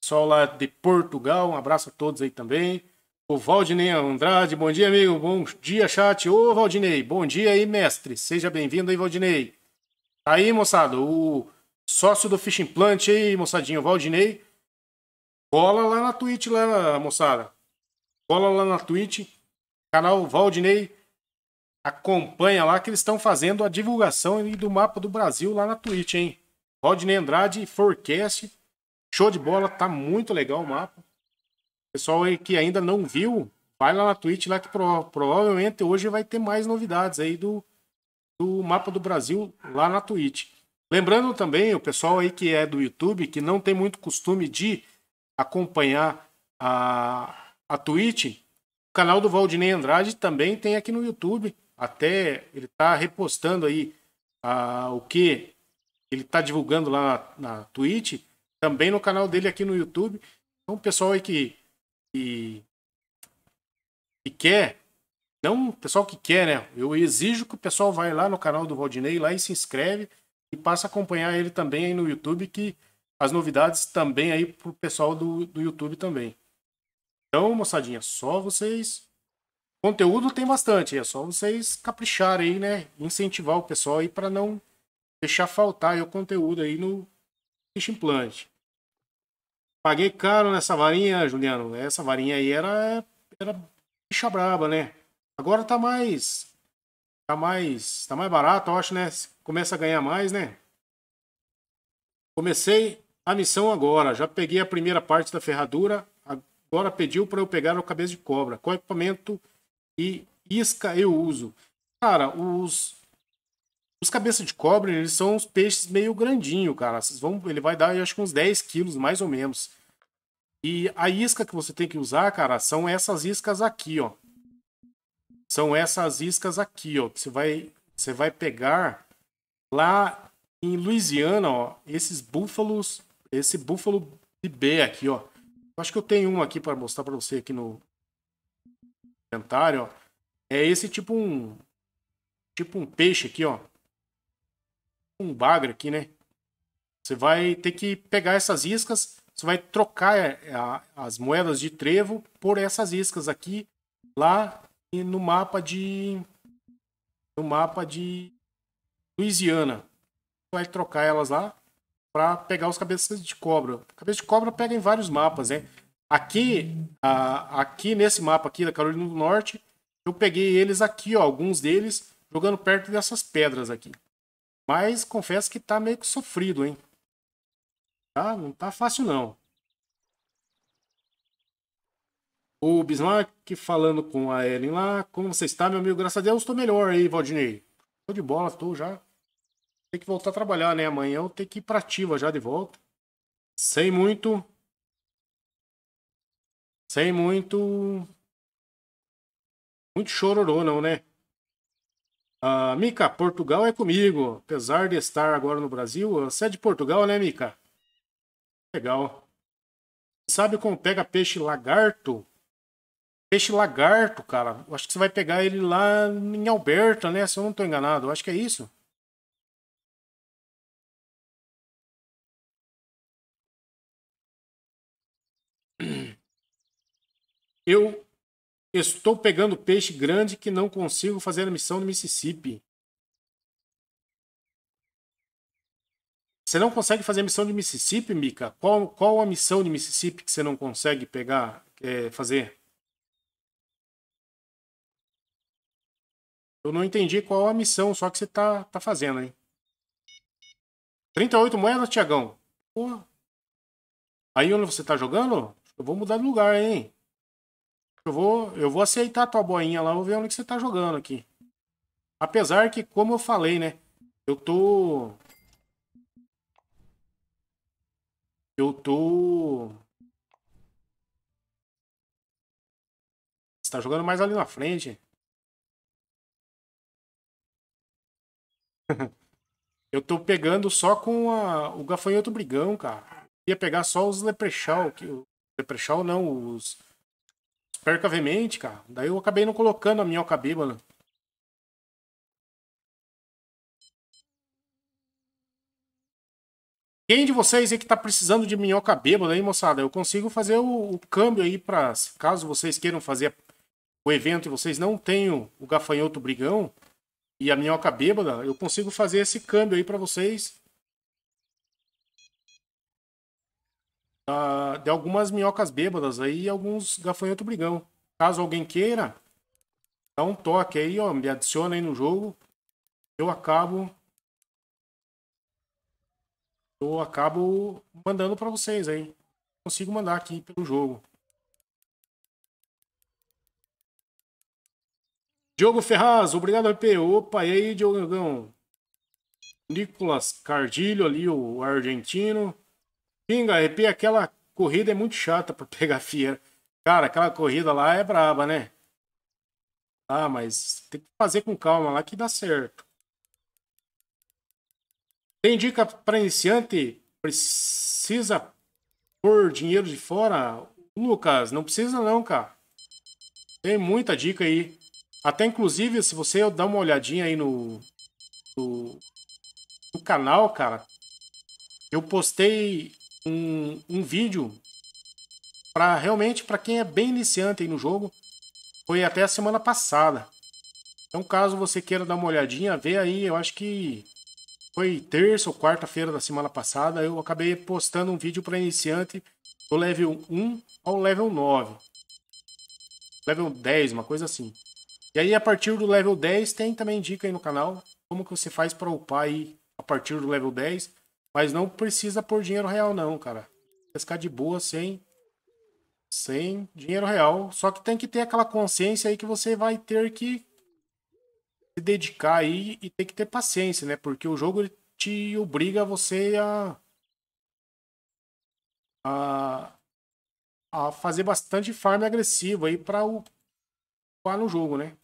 Pessoal lá de Portugal, um abraço a todos aí também. O Valdinei Andrade, bom dia, amigo. Bom dia, chat. Ô, Valdinei, bom dia aí, mestre. Seja bem-vindo aí, Valdinei. Tá aí, moçada, o sócio do Fishing Plant aí, moçadinho, Valdinei. Cola lá na Twitch, lá, moçada. Cola lá na Twitch, canal Valdinei. Acompanha lá que eles estão fazendo a divulgação do mapa do Brasil lá na Twitch, hein? Valdinei Andrade, Forecast. Show de bola, tá muito legal o mapa. Pessoal aí que ainda não viu, vai lá na Twitch lá que pro, provavelmente hoje vai ter mais novidades aí do, do mapa do Brasil lá na Twitch. Lembrando também o pessoal aí que é do YouTube, que não tem muito costume de acompanhar a, a Twitch, o canal do Valdinei Andrade também tem aqui no YouTube. Até ele está repostando aí a, o que ele está divulgando lá na, na Twitch, também no canal dele aqui no YouTube. Então, pessoal aí que que, que quer, não pessoal que quer, né? Eu exijo que o pessoal vai lá no canal do Valdinei, lá e se inscreve e passa a acompanhar ele também aí no YouTube, que as novidades também aí pro pessoal do, do YouTube também. Então, moçadinha, só vocês. Conteúdo tem bastante, é só vocês capricharem aí, né? Incentivar o pessoal aí para não deixar faltar o conteúdo aí no implante Paguei caro nessa varinha, Juliano. Essa varinha aí era, era bicha braba, né? Agora tá mais. Tá mais. Tá mais barato, eu acho, né? Começa a ganhar mais, né? Comecei a missão agora. Já peguei a primeira parte da ferradura. Agora pediu para eu pegar o cabeça de cobra. Qual equipamento e isca eu uso? Cara, os, os cabeça de cobre eles são uns peixes meio grandinho, cara. Vocês vão, ele vai dar, eu acho que uns 10 quilos, mais ou menos. E a isca que você tem que usar, cara, são essas iscas aqui, ó. São essas iscas aqui, ó. Você vai, você vai pegar lá em Louisiana, ó. Esses búfalos, esse búfalo de B aqui, ó. Eu acho que eu tenho um aqui para mostrar para você aqui no inventário, ó. É esse tipo um tipo um peixe aqui, ó um bagre aqui, né? Você vai ter que pegar essas iscas, você vai trocar é, a, as moedas de trevo por essas iscas aqui, lá e no mapa de. No mapa de Louisiana. Você vai trocar elas lá para pegar os cabeças de cobra. Cabeça de cobra pega em vários mapas, né? Aqui, a, aqui nesse mapa aqui da Carolina do Norte, eu peguei eles aqui, ó, alguns deles, jogando perto dessas pedras aqui. Mas confesso que tá meio que sofrido, hein? Tá? Não tá fácil, não. O Bismarck falando com a Ellen lá. Como você está, meu amigo? Graças a Deus, tô melhor aí, Valdinei. Tô de bola, tô já. Tem que voltar a trabalhar, né? Amanhã eu tenho que ir pra ativa já de volta. Sem muito. Sem muito. Muito chororô, não, né? Ah, Mica, Portugal é comigo. Apesar de estar agora no Brasil, você é de Portugal, né, Mica? Legal. Sabe como pega peixe lagarto? Peixe lagarto, cara. Acho que você vai pegar ele lá em Alberta, né? Se eu não estou enganado. Acho que é isso. Eu Estou pegando peixe grande que não consigo fazer a missão no Mississippi. Você não consegue fazer a missão de Mississippi, Mika? Qual, qual a missão de Mississippi que você não consegue pegar, é, fazer? Eu não entendi qual a missão, só que você tá, tá fazendo, hein? 38 moedas, Tiagão. Pô. Aí onde você tá jogando? Eu vou mudar de lugar, hein? eu vou, eu vou aceitar a tua boinha lá, vou ver onde que você tá jogando aqui. Apesar que, como eu falei, né? Eu tô. Eu tô. Você tá jogando mais ali na frente. *laughs* eu tô pegando só com a... o gafanhoto brigão, cara. ia pegar só os leprechal. Que... não, os perca veemente, cara. Daí eu acabei não colocando a minhoca bêbada. Quem de vocês aí que tá precisando de minhoca bêbada aí, moçada? Eu consigo fazer o, o câmbio aí para caso vocês queiram fazer o evento e vocês não tenham o gafanhoto brigão e a minhoca bêbada, eu consigo fazer esse câmbio aí para vocês uh, de algumas minhocas bêbadas aí e alguns gafanhoto brigão. Caso alguém queira, dá um toque aí, ó, me adiciona aí no jogo. Eu acabo eu acabo mandando para vocês aí. Consigo mandar aqui pelo jogo. Diogo Ferraz, obrigado RP. Opa, e aí, Diogão? Nicolas Cardilho ali, o argentino. Pinga, arrepia, aquela corrida é muito chata para *laughs* pegar fiera. Cara, aquela corrida lá é braba, né? Ah, mas tem que fazer com calma lá que dá certo. Tem dica para iniciante? Precisa pôr dinheiro de fora? Lucas, não precisa não, cara. Tem muita dica aí. Até inclusive, se você dar uma olhadinha aí no, no, no canal, cara, eu postei um, um vídeo para realmente para quem é bem iniciante no jogo. Foi até a semana passada. Então, caso você queira dar uma olhadinha, ver aí. Eu acho que foi terça ou quarta-feira da semana passada. Eu acabei postando um vídeo para iniciante do level 1 ao level 9. Level 10, uma coisa assim. E aí, a partir do level 10, tem também dica aí no canal como que você faz para upar aí a partir do level 10 mas não precisa por dinheiro real, não, cara. Pescar de boa sem, sem dinheiro real. Só que tem que ter aquela consciência aí que você vai ter que se dedicar aí e tem que ter paciência, né? Porque o jogo te obriga você a, a, a fazer bastante farm agressivo aí para o para no jogo, né?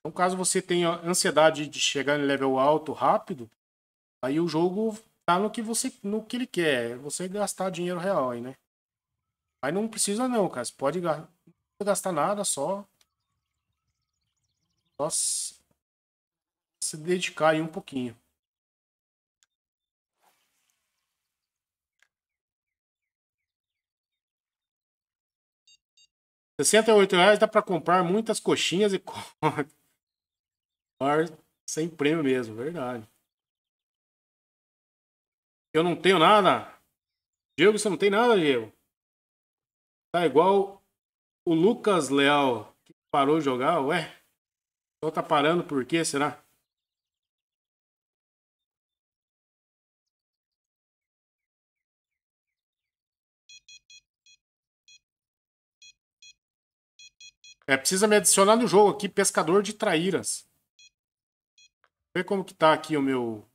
Então, caso você tenha ansiedade de chegar em level alto rápido, Aí o jogo tá no que você, no que ele quer, é você gastar dinheiro real aí, né? Aí não precisa não, cara, você pode gastar nada, só só se dedicar aí um pouquinho. R$ reais dá para comprar muitas coxinhas e *laughs* sem prêmio mesmo, verdade. Eu não tenho nada. Diego, você não tem nada, Diego. Tá igual o Lucas Leal, que parou de jogar, ué. Só então tá parando por quê, será? É, precisa me adicionar no jogo aqui, pescador de traíras. Vê como que tá aqui o meu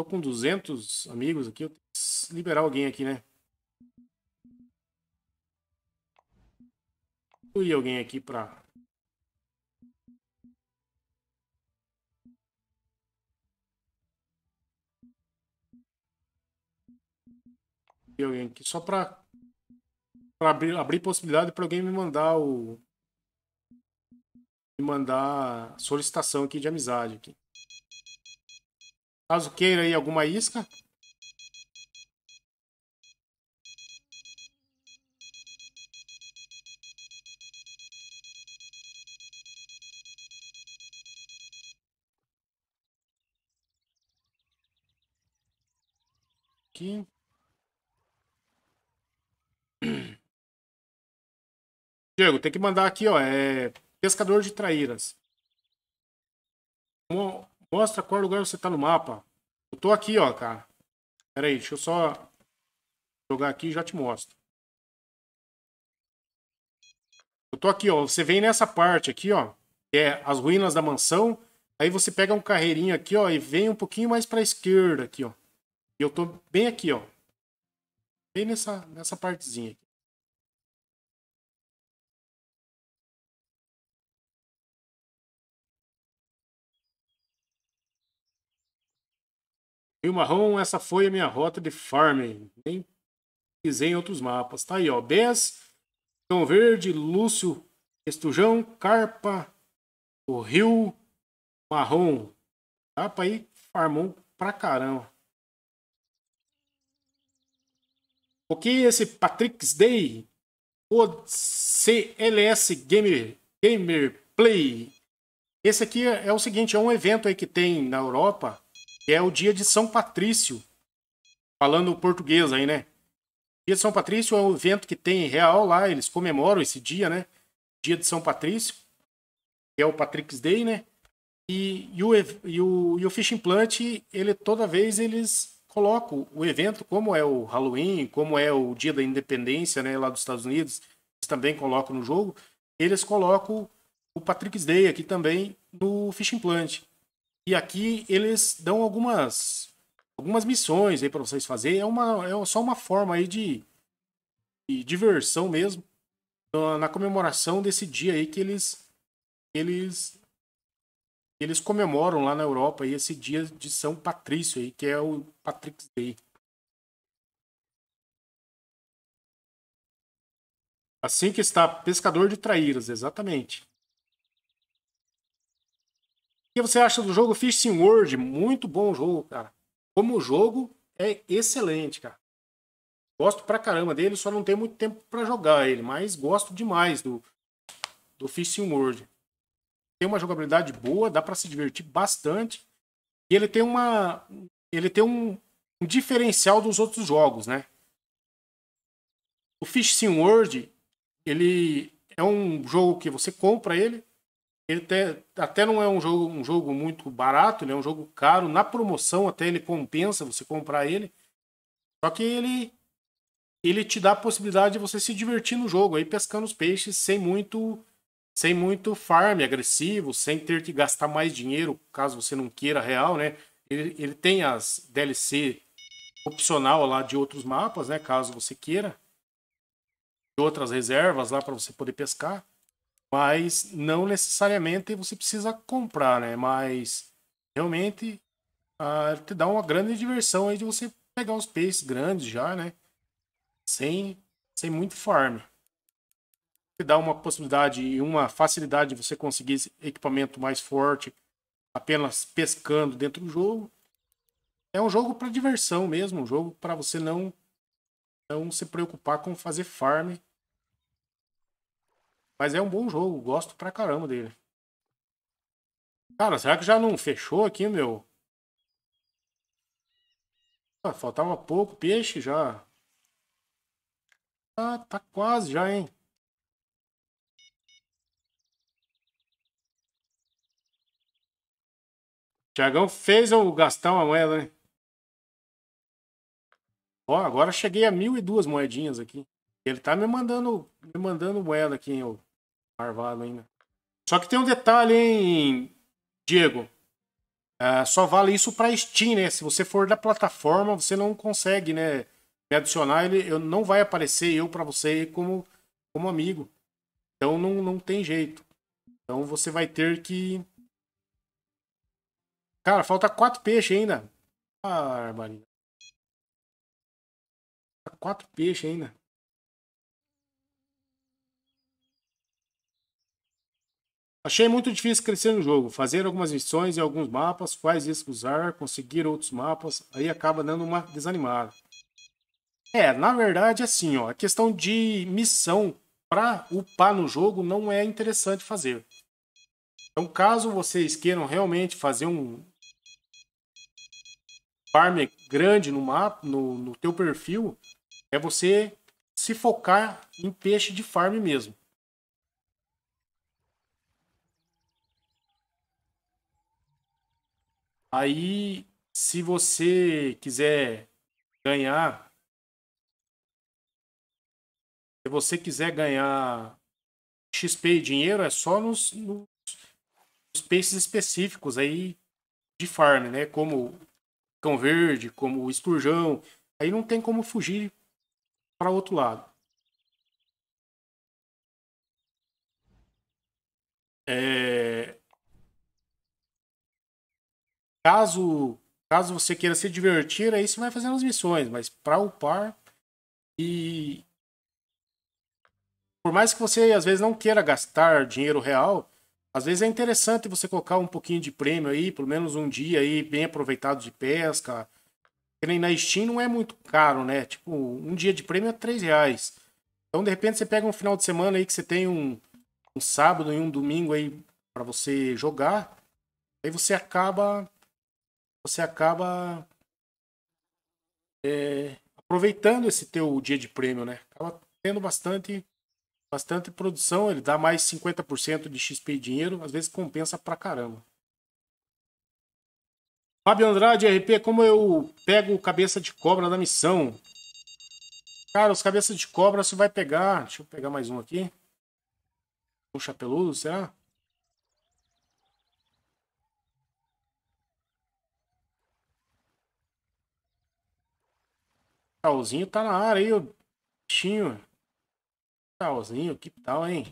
Tô com 200 amigos aqui, eu tenho que liberar alguém aqui, né? Incluir alguém aqui pra... alguém aqui só pra, pra abrir, abrir possibilidade pra alguém me mandar o... me mandar solicitação aqui de amizade aqui. Caso queira aí alguma isca. Aqui. *clears throat* Diego, tem que mandar aqui, ó. É pescador de traíras. Mostra qual lugar você tá no mapa. Eu tô aqui, ó, cara. Pera aí, deixa eu só jogar aqui e já te mostro. Eu tô aqui, ó. Você vem nessa parte aqui, ó. Que é as ruínas da mansão. Aí você pega um carreirinho aqui, ó. E vem um pouquinho mais pra esquerda aqui, ó. E eu tô bem aqui, ó. Bem nessa, nessa partezinha aqui. Rio Marrom, essa foi a minha rota de farming. Nem pisei em outros mapas. Tá aí, ó. Bess, Cão Verde, Lúcio, Estujão, Carpa, o Rio Marrom. Dá pra ir, farmou pra caramba. O que esse Patrick's Day? O CLS Gamer, Gamer Play. Esse aqui é o seguinte, é um evento aí que tem na Europa que é o dia de São Patrício. Falando português aí, né? Dia de São Patrício é um evento que tem em real lá, eles comemoram esse dia, né? Dia de São Patrício, que é o Patrick's Day, né? E, e, o, e, o, e o Fish Implant, ele, toda vez eles colocam o evento, como é o Halloween, como é o Dia da Independência, né? Lá dos Estados Unidos, eles também colocam no jogo. Eles colocam o Patrick's Day aqui também no Fish Plant. E aqui eles dão algumas algumas missões aí para vocês fazer. É uma é só uma forma aí de, de diversão mesmo na comemoração desse dia aí que eles eles eles comemoram lá na Europa aí esse dia de São Patrício aí, que é o Patrick's Day. Assim que está pescador de traíras, exatamente. O que você acha do jogo Fishing World? Muito bom jogo, cara. Como jogo, é excelente, cara. Gosto pra caramba dele, só não tenho muito tempo para jogar ele, mas gosto demais do, do Fishing World. Tem uma jogabilidade boa, dá para se divertir bastante. E ele tem uma. Ele tem um, um diferencial dos outros jogos, né? O Fishing World, ele é um jogo que você compra ele, ele até, até não é um jogo, um jogo muito barato, ele é um jogo caro. Na promoção até ele compensa você comprar ele. Só que ele ele te dá a possibilidade de você se divertir no jogo, aí pescando os peixes sem muito sem muito farm agressivo, sem ter que gastar mais dinheiro, caso você não queira real, né? Ele, ele tem as DLC opcional lá de outros mapas, né? Caso você queira. De outras reservas lá para você poder pescar mas não necessariamente você precisa comprar, né? Mas realmente ah, te dá uma grande diversão aí de você pegar uns peixes grandes já, né? Sem, sem muito farm. Te dá uma possibilidade e uma facilidade de você conseguir esse equipamento mais forte apenas pescando dentro do jogo. É um jogo para diversão mesmo, um jogo para você não, não se preocupar com fazer farm mas é um bom jogo, gosto pra caramba dele. Cara, será que já não fechou aqui, meu? Ah, faltava pouco peixe já. Ah, tá quase já, hein? Tiagão fez eu gastar uma moeda, hein? Né? Ó, agora cheguei a mil e duas moedinhas aqui. Ele tá me mandando, me mandando moeda aqui, hein, ô ainda. Só que tem um detalhe, hein, Diego? Uh, só vale isso para Steam, né? Se você for da plataforma, você não consegue, né? Me adicionar, ele eu, não vai aparecer eu para você como, como amigo. Então não, não tem jeito. Então você vai ter que. Cara, falta quatro peixes ainda. Ah, barbaridade. Quatro peixes ainda. Achei muito difícil crescer no jogo, fazer algumas missões e alguns mapas, quais isso usar, conseguir outros mapas, aí acaba dando uma desanimada. É, na verdade, assim, ó, a questão de missão para upar no jogo não é interessante fazer. Então, caso vocês queiram realmente fazer um farm grande no mapa, no, no teu perfil, é você se focar em peixe de farm mesmo. Aí, se você quiser ganhar. Se você quiser ganhar XP e dinheiro, é só nos, nos, peixes específicos aí de farm, né? Como cão verde, como o esturjão. Aí não tem como fugir para outro lado. É... Caso, caso você queira se divertir, aí você vai fazendo as missões, mas para upar e por mais que você às vezes não queira gastar dinheiro real, às vezes é interessante você colocar um pouquinho de prêmio aí, pelo menos um dia aí bem aproveitado de pesca. Que nem na Steam não é muito caro, né? Tipo, um dia de prêmio é três reais. Então, de repente, você pega um final de semana aí que você tem um, um sábado e um domingo aí para você jogar. Aí você acaba você acaba é, aproveitando esse teu dia de prêmio, né? Acaba tendo bastante, bastante produção, ele dá mais 50% de XP e dinheiro, às vezes compensa pra caramba. Fábio Andrade, RP, como eu pego cabeça de cobra da missão? Cara, os cabeças de cobra você vai pegar. Deixa eu pegar mais um aqui. Um chapeludo, será? Talzinho tá na área aí, o bichinho. Talzinho, que tal, hein?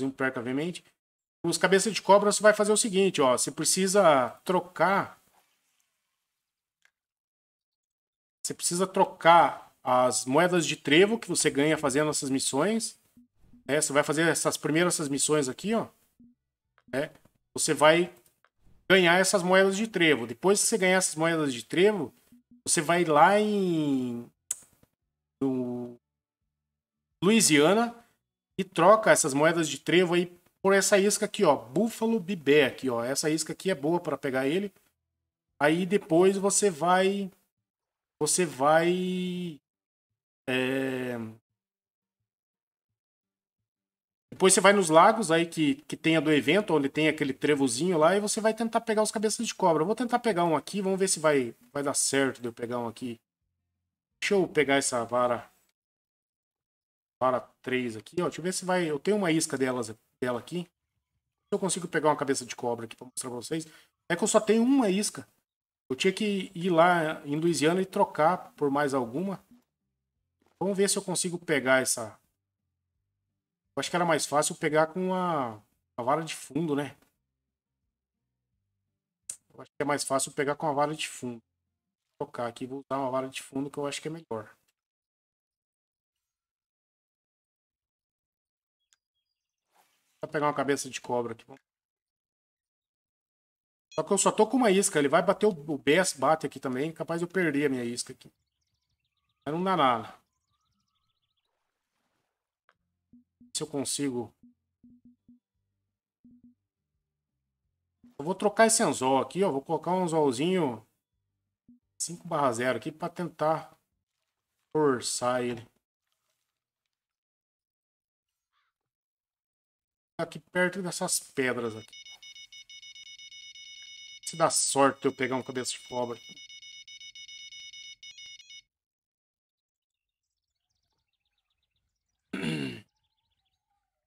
Um perto, obviamente. Os cabeças de cobra, você vai fazer o seguinte, ó. Você precisa trocar. Você precisa trocar as moedas de trevo que você ganha fazendo essas missões. Né? Você vai fazer essas primeiras essas missões aqui, ó. Né? Você vai ganhar essas moedas de trevo. Depois que você ganhar essas moedas de trevo, você vai lá em no Louisiana e troca essas moedas de trevo aí por essa isca aqui, ó, Buffalo Bibé aqui, ó. Essa isca aqui é boa para pegar ele. Aí depois você vai você vai é, depois você vai nos lagos aí que, que tenha do evento, onde tem aquele trevozinho lá, e você vai tentar pegar os cabeças de cobra. Eu vou tentar pegar um aqui, vamos ver se vai, vai dar certo de eu pegar um aqui. Deixa eu pegar essa vara. Vara 3 aqui, ó. Deixa eu ver se vai. Eu tenho uma isca delas, dela aqui. eu consigo pegar uma cabeça de cobra aqui pra mostrar pra vocês. É que eu só tenho uma isca. Eu tinha que ir lá em Louisiana e trocar por mais alguma. Vamos ver se eu consigo pegar essa, eu acho que era mais fácil pegar com a, a vara de fundo, né? Eu acho que é mais fácil pegar com a vara de fundo. Vou tocar aqui, vou usar uma vara de fundo que eu acho que é melhor. Vou pegar uma cabeça de cobra aqui. Só que eu só tô com uma isca. Ele vai bater o, o BS, bate aqui também. Capaz de eu perder a minha isca aqui. Mas não dá nada. se eu consigo. Eu vou trocar esse anzol aqui, ó. Vou colocar um anzolzinho 5 barra 0 aqui para tentar forçar ele. Aqui perto dessas pedras aqui. Se dá sorte eu pegar um cabeça de cobra aqui.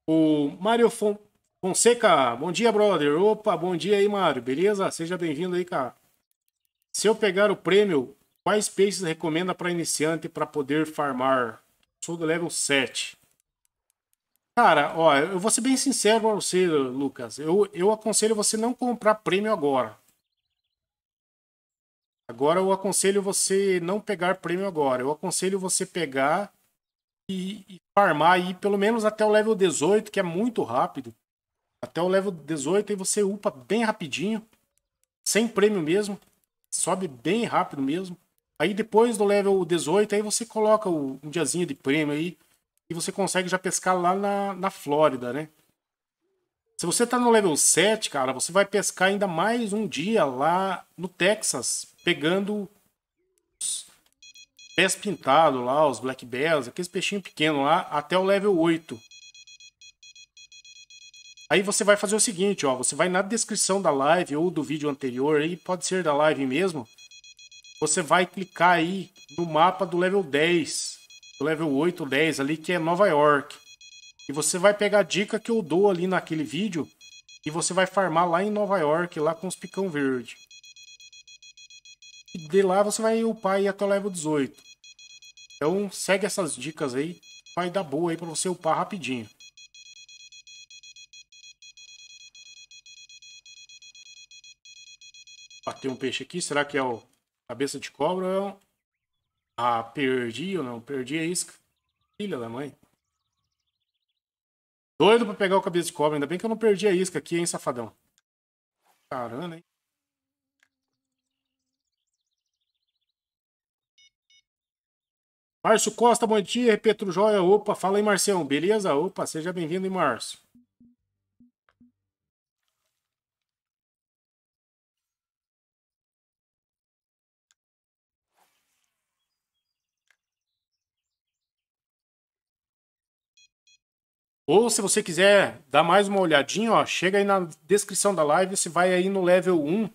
O Mário Fonseca, bom dia, brother. Opa, bom dia aí, Mário. Beleza? Seja bem-vindo aí, cara. Se eu pegar o prêmio, quais peixes recomenda para iniciante para poder farmar? Sou do level 7. Cara, ó, eu vou ser bem sincero para você, Lucas. Eu, eu aconselho você não comprar prêmio agora. Agora eu aconselho você não pegar prêmio agora. Eu aconselho você pegar e, e farmar aí pelo menos até o level 18, que é muito rápido. Até o level 18 aí você upa bem rapidinho, sem prêmio mesmo, sobe bem rápido mesmo. Aí depois do level 18 aí você coloca o, um diazinho de prêmio aí e você consegue já pescar lá na, na Flórida, né? Se você tá no level 7, cara, você vai pescar ainda mais um dia lá no Texas, pegando pés pintados lá, os black bells, aqueles peixinhos pequenos lá, até o level 8. Aí você vai fazer o seguinte, ó, você vai na descrição da live ou do vídeo anterior, aí pode ser da live mesmo, você vai clicar aí no mapa do level 10, do level 8 ou 10 ali, que é Nova York. E você vai pegar a dica que eu dou ali naquele vídeo e você vai farmar lá em Nova York, lá com os picão verde. E de lá você vai upar aí até o level 18. Então segue essas dicas aí, vai dar boa aí para você upar rapidinho. Bateu um peixe aqui, será que é o cabeça de cobra? Ah, perdi ou não? Perdi a isca. Filha da mãe. Doido pra pegar o cabeça de cobra, ainda bem que eu não perdi a isca aqui, hein, safadão. Caramba, hein? Márcio Costa, bom dia. Petro Joia, opa. Fala aí, Marcião. Beleza? Opa, seja bem-vindo, Márcio. Ou se você quiser dar mais uma olhadinha, ó, chega aí na descrição da live, você vai aí no level 1, uh,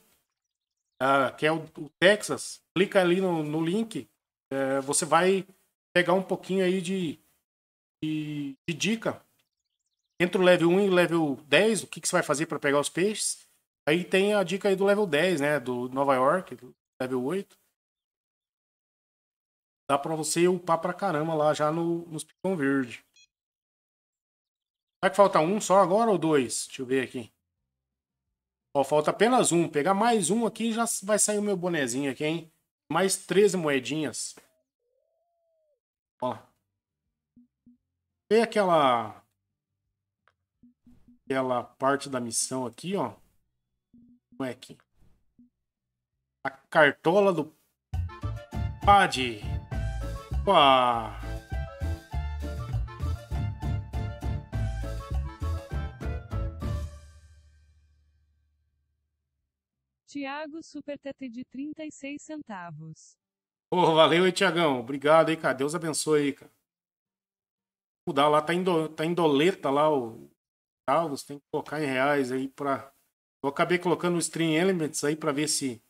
ah, que é o, o Texas, clica ali no, no link, uh, você vai pegar um pouquinho aí de, de, de dica. Entre o level 1 e o level 10, o que, que você vai fazer para pegar os peixes. Aí tem a dica aí do level 10, né? Do Nova York, do level 8. Dá pra você upar pra caramba lá já no, nos Picão Verde. Será que falta um só agora ou dois? Deixa eu ver aqui. Ó, falta apenas um. Pegar mais um aqui já vai sair o meu bonezinho aqui, hein? Mais 13 moedinhas. Ó. Tem aquela. Aquela parte da missão aqui, ó. Como é que? A cartola do. Pad. Com a. Tiago Supertete de 36 centavos. Oh, valeu aí, Tiagão. Obrigado aí, cara. Deus abençoe aí, cara. Mudar lá, tá, indo, tá indoleta lá o tal. Você tem que colocar em reais aí pra. Eu acabei colocando o Stream Elements aí pra ver se.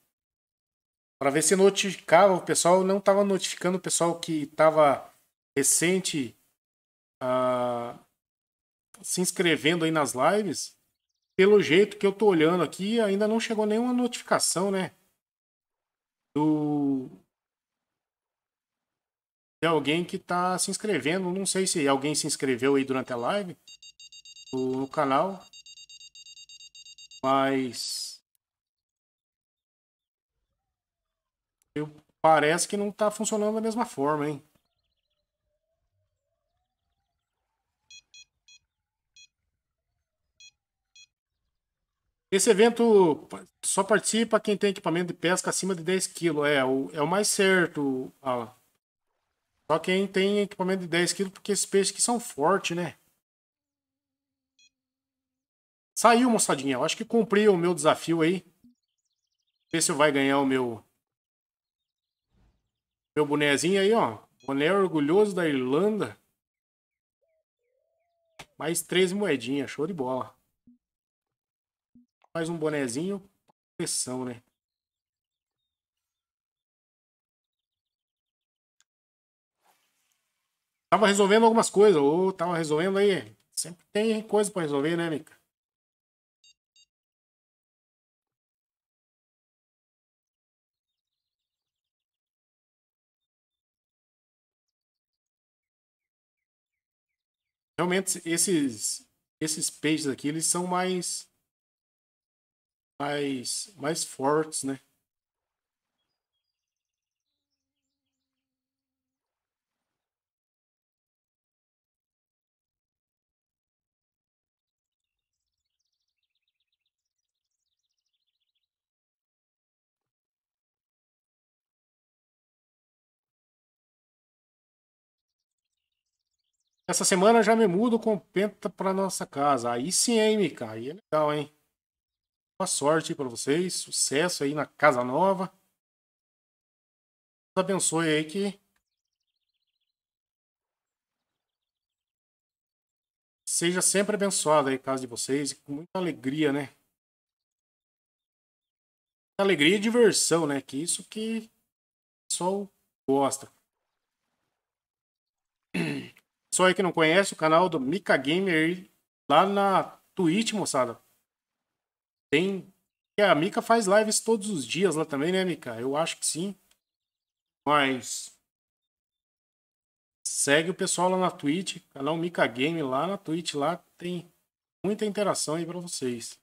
Pra ver se notificava. O pessoal não tava notificando o pessoal que tava recente uh, se inscrevendo aí nas lives. Pelo jeito que eu tô olhando aqui, ainda não chegou nenhuma notificação, né? Do, tem é alguém que está se inscrevendo. Não sei se alguém se inscreveu aí durante a live no canal. Mas. Eu, parece que não está funcionando da mesma forma, hein? Esse evento só participa quem tem equipamento de pesca acima de 10 kg. É, o, é o mais certo, Alan. Só quem tem equipamento de 10 quilos, porque esses peixes aqui são fortes, né? Saiu, moçadinha. Eu acho que cumpri o meu desafio aí. Ver se eu vai ganhar o meu... Meu bonezinho aí, ó. Boné orgulhoso da Irlanda. Mais três moedinhas. Show de bola. Mais um bonezinho. Pressão, né? Tava resolvendo algumas coisas, ou tava resolvendo aí. Sempre tem coisa para resolver, né, Mica? Realmente, esses, esses peixes aqui, eles são mais, mais, mais fortes, né? Essa semana já me mudo com penta para nossa casa. Aí sim, hein, Mika? Aí é legal, hein? Boa sorte para vocês, sucesso aí na casa nova. Deus abençoe aí que seja sempre abençoado aí casa de vocês, com muita alegria, né? Alegria e diversão, né? Que isso que o pessoal gosta. Só aí que não conhece o canal do Mika Gamer lá na Twitch, moçada. Tem. A Mika faz lives todos os dias lá também, né, Mika? Eu acho que sim. Mas. Segue o pessoal lá na Twitch, canal Mika Game lá na Twitch, lá tem muita interação aí para vocês.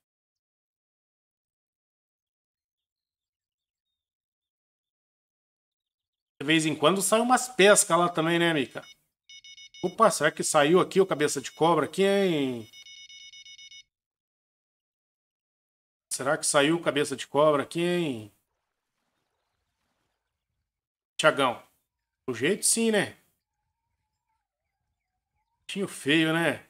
De vez em quando sai umas pescas lá também, né, Mika? Opa, será que saiu aqui o cabeça de cobra aqui, hein? Será que saiu o cabeça de cobra aqui, hein? Tiagão. Do jeito sim, né? Tinho feio, né?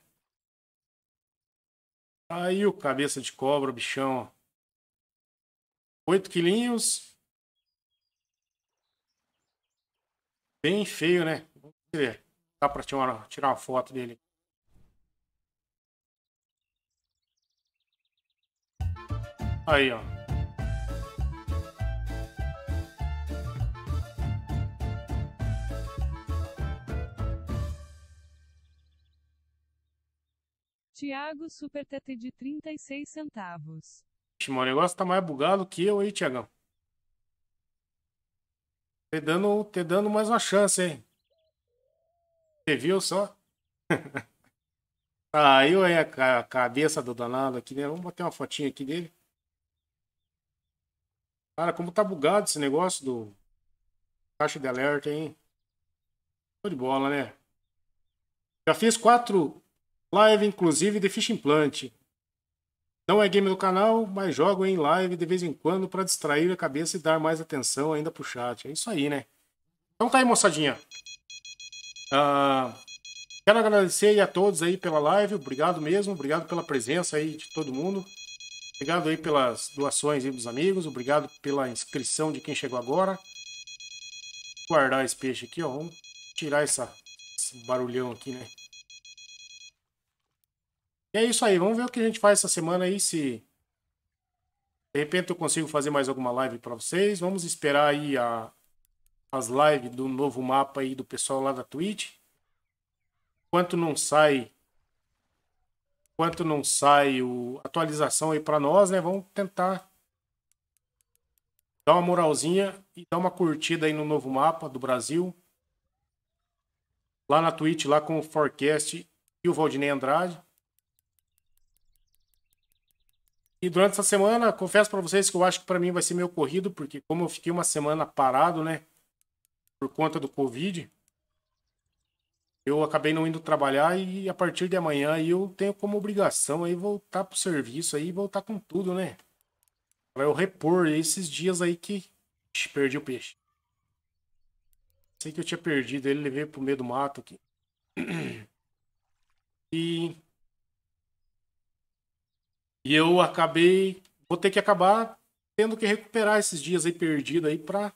Aí o cabeça de cobra, bichão. Oito quilinhos. Bem feio, né? Vamos ver. Dá pra tirar uma, tirar uma foto dele. Aí, ó. Tiago Supertete de 36 centavos. Ixi, mano, o negócio tá mais bugado que eu aí, Tiagão. Te tá dando, te tá dando mais uma chance, hein? Você viu só? Saiu *laughs* ah, aí a cabeça do danado aqui, né? Vamos bater uma fotinha aqui dele. Cara, como tá bugado esse negócio do caixa de alerta, hein? Tô de bola, né? Já fiz quatro live, inclusive, de ficha implante. Não é game do canal, mas jogo em live de vez em quando para distrair a cabeça e dar mais atenção ainda pro chat. É isso aí, né? Então tá aí, moçadinha. Ah, quero agradecer a todos aí pela live. Obrigado mesmo. Obrigado pela presença aí de todo mundo. Obrigado aí pelas doações aí dos amigos. Obrigado pela inscrição de quem chegou agora. Vou guardar esse peixe aqui, ó. Vamos tirar essa, esse barulhão aqui, né? E é isso aí. Vamos ver o que a gente faz essa semana aí. Se de repente eu consigo fazer mais alguma live para vocês. Vamos esperar aí a, as lives do novo mapa aí do pessoal lá da Twitch. Enquanto não sai enquanto não sai o atualização aí para nós, né, vamos tentar dar uma moralzinha e dar uma curtida aí no novo mapa do Brasil. Lá na Twitch, lá com o Forecast e o Valdinei Andrade. E durante essa semana, confesso para vocês que eu acho que para mim vai ser meio corrido, porque como eu fiquei uma semana parado, né? por conta do Covid, eu acabei não indo trabalhar e a partir de amanhã eu tenho como obrigação aí voltar pro serviço aí voltar com tudo, né? Vai eu repor esses dias aí que Ixi, perdi o peixe. Sei que eu tinha perdido ele, levei pro meio do mato aqui. *clears throat* E e eu acabei vou ter que acabar tendo que recuperar esses dias aí perdido aí para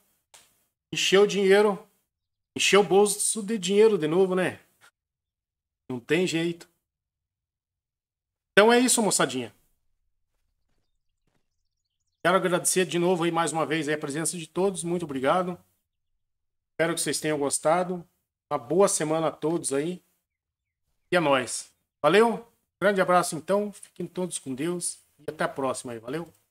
encheu o dinheiro, encheu o bolso de dinheiro de novo, né? Não tem jeito. Então é isso, moçadinha. Quero agradecer de novo aí mais uma vez a presença de todos. Muito obrigado. Espero que vocês tenham gostado. Uma boa semana a todos aí. E a é nós. Valeu. Grande abraço então. Fiquem todos com Deus e até a próxima aí. Valeu.